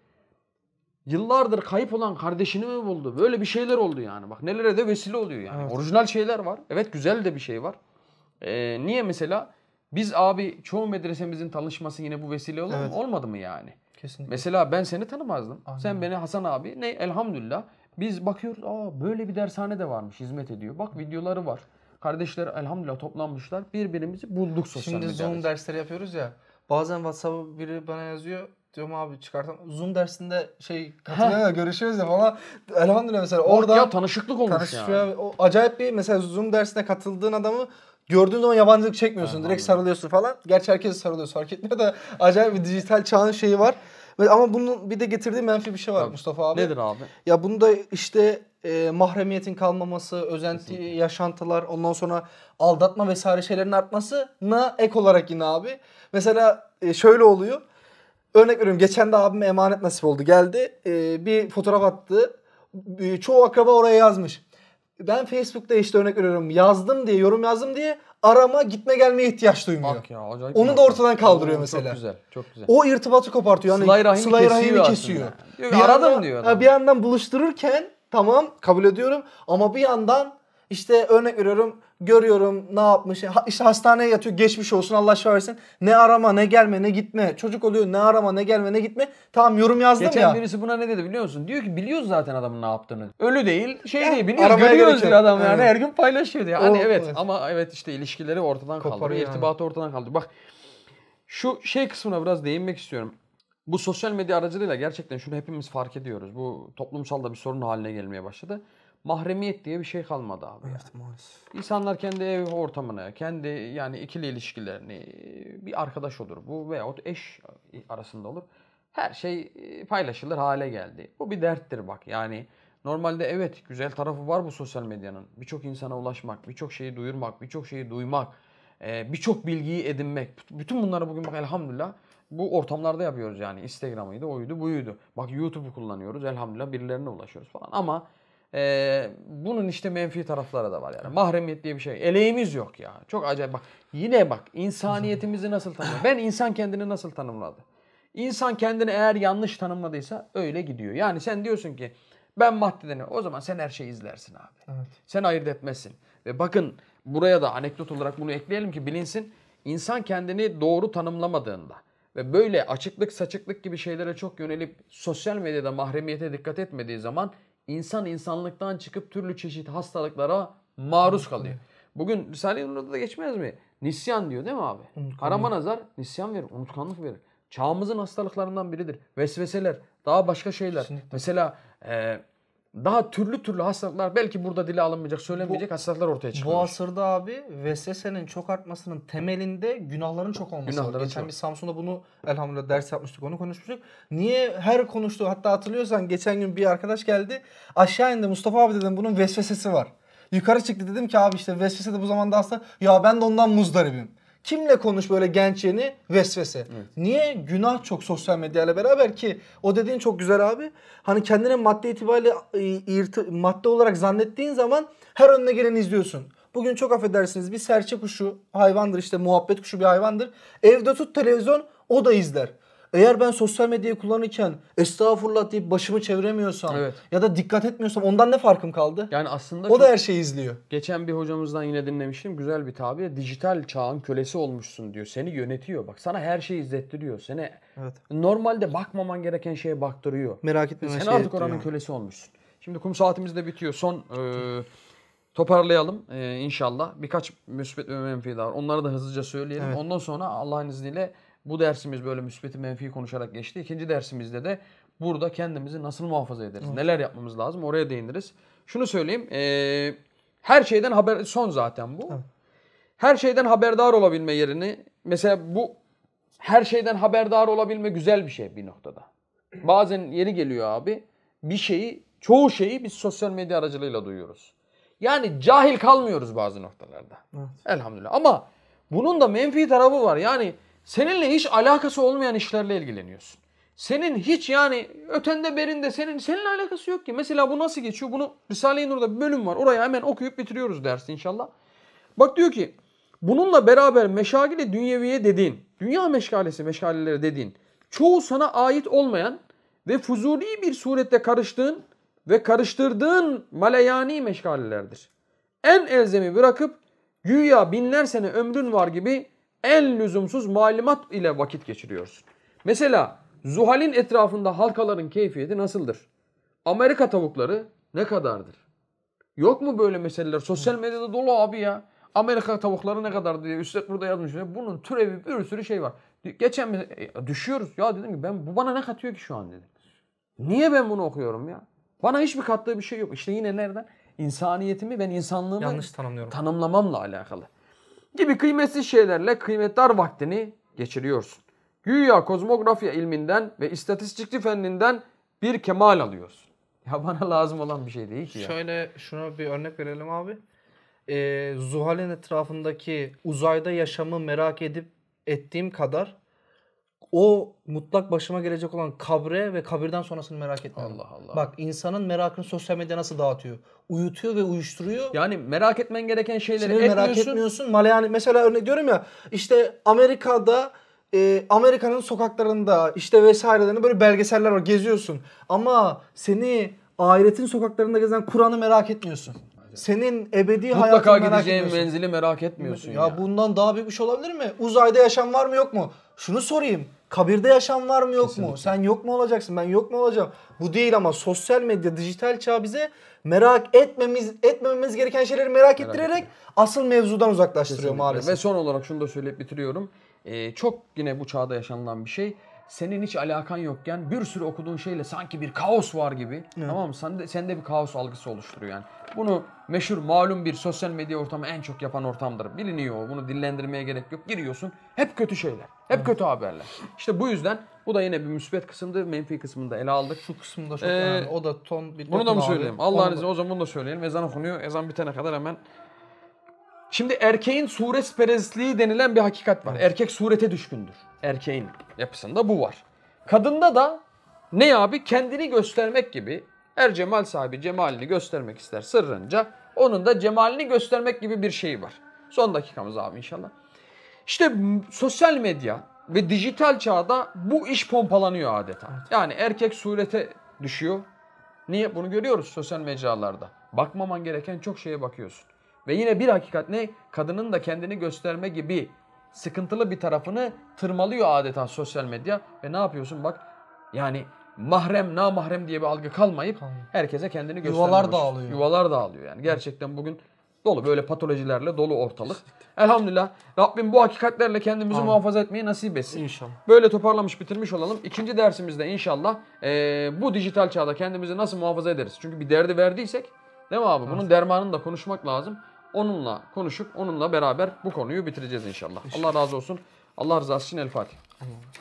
Yıllardır kayıp olan kardeşini mi buldu? Böyle bir şeyler oldu yani. Bak nelere de vesile oluyor yani. Evet. Orijinal şeyler var. Evet güzel de bir şey var. Ee, niye mesela biz abi çoğu medresemizin tanışması yine bu vesile olur evet. mu? Olmadı mı yani? Kesinlikle. Mesela ben seni tanımazdım. Aynen. Sen beni Hasan abi ne elhamdülillah biz bakıyoruz aa böyle bir dershane de varmış hizmet ediyor. Bak videoları var. Kardeşler elhamdülillah toplanmışlar. Birbirimizi bulduk sosyal medyada. Şimdi Zoom dersleri yapıyoruz ya. Bazen WhatsApp'a biri bana yazıyor. Diyorum abi çıkartan Zoom dersinde şey katılıyor görüşüyoruz ya falan. Elhamdülillah mesela orada ya tanışıklık olmuş tanışıyor. yani. O acayip bir mesela Zoom dersine katıldığın adamı gördüğün zaman yabancılık çekmiyorsun. Evet, Direkt abi. sarılıyorsun falan. Gerçi herkes sarılıyor fark etmiyor da acayip bir dijital çağın şeyi var. Ama bunun bir de getirdiği menfi bir şey var Tabii. Mustafa abi. Nedir abi? Ya bunda işte e, mahremiyetin kalmaması, özenti Kesinlikle. yaşantılar, ondan sonra aldatma vesaire şeylerin artmasına ek olarak yine abi. Mesela e, şöyle oluyor. Örnek veriyorum geçen de abime emanet nasip oldu geldi e, bir fotoğraf attı. E, çoğu akraba oraya yazmış. Ben Facebook'ta işte örnek veriyorum yazdım diye yorum yazdım diye arama gitme gelmeye ihtiyaç duymuyor. Bak ya, acayip Onu da ortadan kaldırıyor Oo, mesela. Çok güzel, çok güzel. O irtibatı kopartıyor. Yani Sılay rahimi Sılay kesiyor. Rahimi kesiyor. Diyor, bir aradım yandan, diyor. Adam. Bir yandan buluştururken tamam kabul ediyorum ama bir yandan işte örnek veriyorum görüyorum ne yapmış. Ha, işte hastaneye yatıyor geçmiş olsun Allah şifa versin. Ne arama ne gelme ne gitme. Çocuk oluyor ne arama ne gelme ne gitme. Tamam yorum yazdım Geçen ya. Geçen birisi buna ne dedi biliyor musun? Diyor ki biliyoruz zaten adamın ne yaptığını. Ölü değil şey eh, değil biliyoruz görüyoruz diyor adam yani. Evet. Her gün paylaşıyor diyor. Hani o, oh, evet, evet ama evet işte ilişkileri ortadan kaldırıyor. Yani. İrtibatı ortadan kaldı Bak şu şey kısmına biraz değinmek istiyorum. Bu sosyal medya aracılığıyla gerçekten şunu hepimiz fark ediyoruz. Bu toplumsal da bir sorun haline gelmeye başladı mahremiyet diye bir şey kalmadı abi. Evet yani. maalesef. İnsanlar kendi ev ortamını, kendi yani ikili ilişkilerini, bir arkadaş olur bu veyahut eş arasında olur. Her şey e, paylaşılır hale geldi. Bu bir derttir bak yani. Normalde evet güzel tarafı var bu sosyal medyanın. Birçok insana ulaşmak, birçok şeyi duyurmak, birçok şeyi duymak, e, birçok bilgiyi edinmek. Bütün bunları bugün bak elhamdülillah bu ortamlarda yapıyoruz yani. Instagram'ıydı, oydu, buydu. Bak YouTube'u kullanıyoruz elhamdülillah birilerine ulaşıyoruz falan. Ama ee, bunun işte menfi tarafları da var yani. Mahremiyet diye bir şey. Eleğimiz yok ya. Çok acayip bak. Yine bak insaniyetimizi nasıl tanımladı? Ben insan kendini nasıl tanımladı? İnsan kendini eğer yanlış tanımladıysa öyle gidiyor. Yani sen diyorsun ki ben maddedeni o zaman sen her şeyi izlersin abi. Evet. Sen ayırt etmezsin. Ve bakın buraya da anekdot olarak bunu ekleyelim ki bilinsin. İnsan kendini doğru tanımlamadığında ve böyle açıklık saçıklık gibi şeylere çok yönelip sosyal medyada mahremiyete dikkat etmediği zaman insan insanlıktan çıkıp türlü çeşit hastalıklara maruz kalıyor. Bugün Risale-i Nur'da da geçmez mi? Nisyan diyor değil mi abi? Unutkanlık. nazar nisyan verir, unutkanlık verir. Çağımızın hastalıklarından biridir. Vesveseler, daha başka şeyler. Kesinlikle. Mesela e, daha türlü türlü hastalıklar belki burada dile alınmayacak, söylenmeyecek bu, hastalıklar ortaya çıkıyor. Bu asırda abi vesvesenin çok artmasının temelinde günahların çok olması Günahları var. Geçen çok. bir Samsun'da bunu elhamdülillah ders yapmıştık, onu konuşmuştuk. Niye her konuştuğu hatta hatırlıyorsan geçen gün bir arkadaş geldi. Aşağı indi Mustafa abi dedim bunun vesvesesi var. Yukarı çıktı dedim ki abi işte vesvese bu zamanda hasta. Ya ben de ondan muzdaribim. Kimle konuş böyle genç yeni? Vesvese. Evet. Niye? Günah çok sosyal medyayla beraber ki o dediğin çok güzel abi. Hani kendine madde itibariyle e, irti, madde olarak zannettiğin zaman her önüne geleni izliyorsun. Bugün çok affedersiniz bir serçe kuşu hayvandır işte muhabbet kuşu bir hayvandır. Evde tut televizyon o da izler. Eğer ben sosyal medyayı kullanırken estağfurullah deyip başımı çeviremiyorsam evet. ya da dikkat etmiyorsam ondan ne farkım kaldı? Yani aslında o da her şeyi izliyor. Geçen bir hocamızdan yine dinlemiştim. Güzel bir tabir. Dijital çağın kölesi olmuşsun diyor. Seni yönetiyor. Bak sana her şeyi izlettiriyor. Seni evet. normalde bakmaman gereken şeye baktırıyor. Merak etme. Sen şey artık ettiriyor. oranın kölesi olmuşsun. Şimdi kum saatimiz de bitiyor. Son e, toparlayalım e, inşallah. Birkaç müsbet ve menfi daha var. Onları da hızlıca söyleyelim. Evet. Ondan sonra Allah'ın izniyle bu dersimiz böyle müsbeti menfi konuşarak geçti. İkinci dersimizde de burada kendimizi nasıl muhafaza ederiz? Evet. Neler yapmamız lazım? Oraya değiniriz. Şunu söyleyeyim. E, her şeyden haber son zaten bu. Evet. Her şeyden haberdar olabilme yerini mesela bu her şeyden haberdar olabilme güzel bir şey bir noktada. Bazen yeri geliyor abi bir şeyi çoğu şeyi biz sosyal medya aracılığıyla duyuyoruz. Yani cahil kalmıyoruz bazı noktalarda. Evet. Elhamdülillah. Ama bunun da menfi tarafı var. Yani Seninle hiç alakası olmayan işlerle ilgileniyorsun. Senin hiç yani ötende berinde senin seninle alakası yok ki. Mesela bu nasıl geçiyor? Bunu Risale-i Nur'da bir bölüm var. Oraya hemen okuyup bitiriyoruz dersi inşallah. Bak diyor ki bununla beraber meşagile dünyeviye dediğin, dünya meşgalesi meşgaleleri dediğin çoğu sana ait olmayan ve fuzuli bir surette karıştığın ve karıştırdığın maleyani meşgalelerdir. En elzemi bırakıp güya binler sene ömrün var gibi en lüzumsuz malumat ile vakit geçiriyorsun. Mesela Zuhal'in etrafında halkaların keyfiyeti nasıldır? Amerika tavukları ne kadardır? Yok mu böyle meseleler? Sosyal medyada dolu abi ya. Amerika tavukları ne kadar diye üstelik burada yazmış. Bunun türevi bir sürü şey var. Geçen e, düşüyoruz. Ya dedim ki ben bu bana ne katıyor ki şu an dedim. Niye ben bunu okuyorum ya? Bana hiçbir kattığı bir şey yok. İşte yine nereden? İnsaniyetimi ben insanlığımı yanlış tanımlıyorum. Tanımlamamla alakalı gibi kıymetsiz şeylerle kıymetdar vaktini geçiriyorsun. Güya kozmografya ilminden ve istatistikçi fenninden bir kemal alıyorsun. Ya bana lazım olan bir şey değil ki ya. Şöyle şuna bir örnek verelim abi. Ee, Zuhal'in etrafındaki uzayda yaşamı merak edip ettiğim kadar o mutlak başıma gelecek olan kabre ve kabirden sonrasını merak etmiyorum. Allah Allah. Bak insanın merakını sosyal medya nasıl dağıtıyor? Uyutuyor ve uyuşturuyor. Yani merak etmen gereken şeyleri Şimdi etmiyorsun. merak etmiyorsun. Yani mesela örnek diyorum ya işte Amerika'da e, Amerika'nın sokaklarında işte vesairelerinde böyle belgeseller var geziyorsun. Ama seni ahiretin sokaklarında gezen Kur'an'ı merak etmiyorsun. Senin ebedi Mutlaka hayatını merak etmiyorsun. Mutlaka gideceğin menzili merak etmiyorsun. Ya, ya bundan daha büyük bir şey olabilir mi? Uzayda yaşam var mı yok mu? şunu sorayım. Kabirde yaşam var mı yok Kesinlikle. mu? Sen yok mu olacaksın? Ben yok mu olacağım? Bu değil ama sosyal medya, dijital çağ bize merak etmemiz etmememiz gereken şeyleri merak, merak ettirerek etmiyor. asıl mevzudan uzaklaştırıyor Kesinlikle. maalesef. Ve son olarak şunu da söyleyip bitiriyorum. Ee, çok yine bu çağda yaşanılan bir şey senin hiç alakan yokken bir sürü okuduğun şeyle sanki bir kaos var gibi. Evet. Tamam mı? Sende, sende bir kaos algısı oluşturuyor yani. Bunu meşhur malum bir sosyal medya ortamı en çok yapan ortamdır. Biliniyor bunu dillendirmeye gerek yok. Giriyorsun hep kötü şeyler. Hep kötü haberler. İşte bu yüzden bu da yine bir müsbet kısımdı. Menfi kısmını ele aldık. Şu kısımda çok ee, önemli. O da ton bir Bunu da mı söyleyeyim? Allah'ın izniyle o zaman bunu da söyleyelim. Ezan okunuyor. Ezan bitene kadar hemen Şimdi erkeğin suret perestliği denilen bir hakikat var. Evet. Erkek surete düşkündür. Erkeğin yapısında bu var. Kadında da ne abi kendini göstermek gibi er cemal sahibi cemalini göstermek ister sırrınca onun da cemalini göstermek gibi bir şeyi var. Son dakikamız abi inşallah. İşte sosyal medya ve dijital çağda bu iş pompalanıyor adeta. Evet. Yani erkek surete düşüyor. Niye? Bunu görüyoruz sosyal mecralarda. Bakmaman gereken çok şeye bakıyorsun. Ve yine bir hakikat ne? Kadının da kendini gösterme gibi sıkıntılı bir tarafını tırmalıyor adeta sosyal medya. Ve ne yapıyorsun? Bak yani mahrem, na mahrem diye bir algı kalmayıp herkese kendini göstermeye Yuvalar dağılıyor. Yuvalar dağılıyor yani. Gerçekten bugün dolu böyle patolojilerle dolu ortalık. Elhamdülillah Rabbim bu hakikatlerle kendimizi Amin. muhafaza etmeyi nasip etsin. İnşallah. Böyle toparlamış bitirmiş olalım. İkinci dersimizde inşallah e, bu dijital çağda kendimizi nasıl muhafaza ederiz? Çünkü bir derdi verdiysek değil mi abi? Bunun evet. dermanını da konuşmak lazım. Onunla konuşup onunla beraber bu konuyu bitireceğiz inşallah. inşallah. Allah razı olsun. Allah rızası için El Fatiha.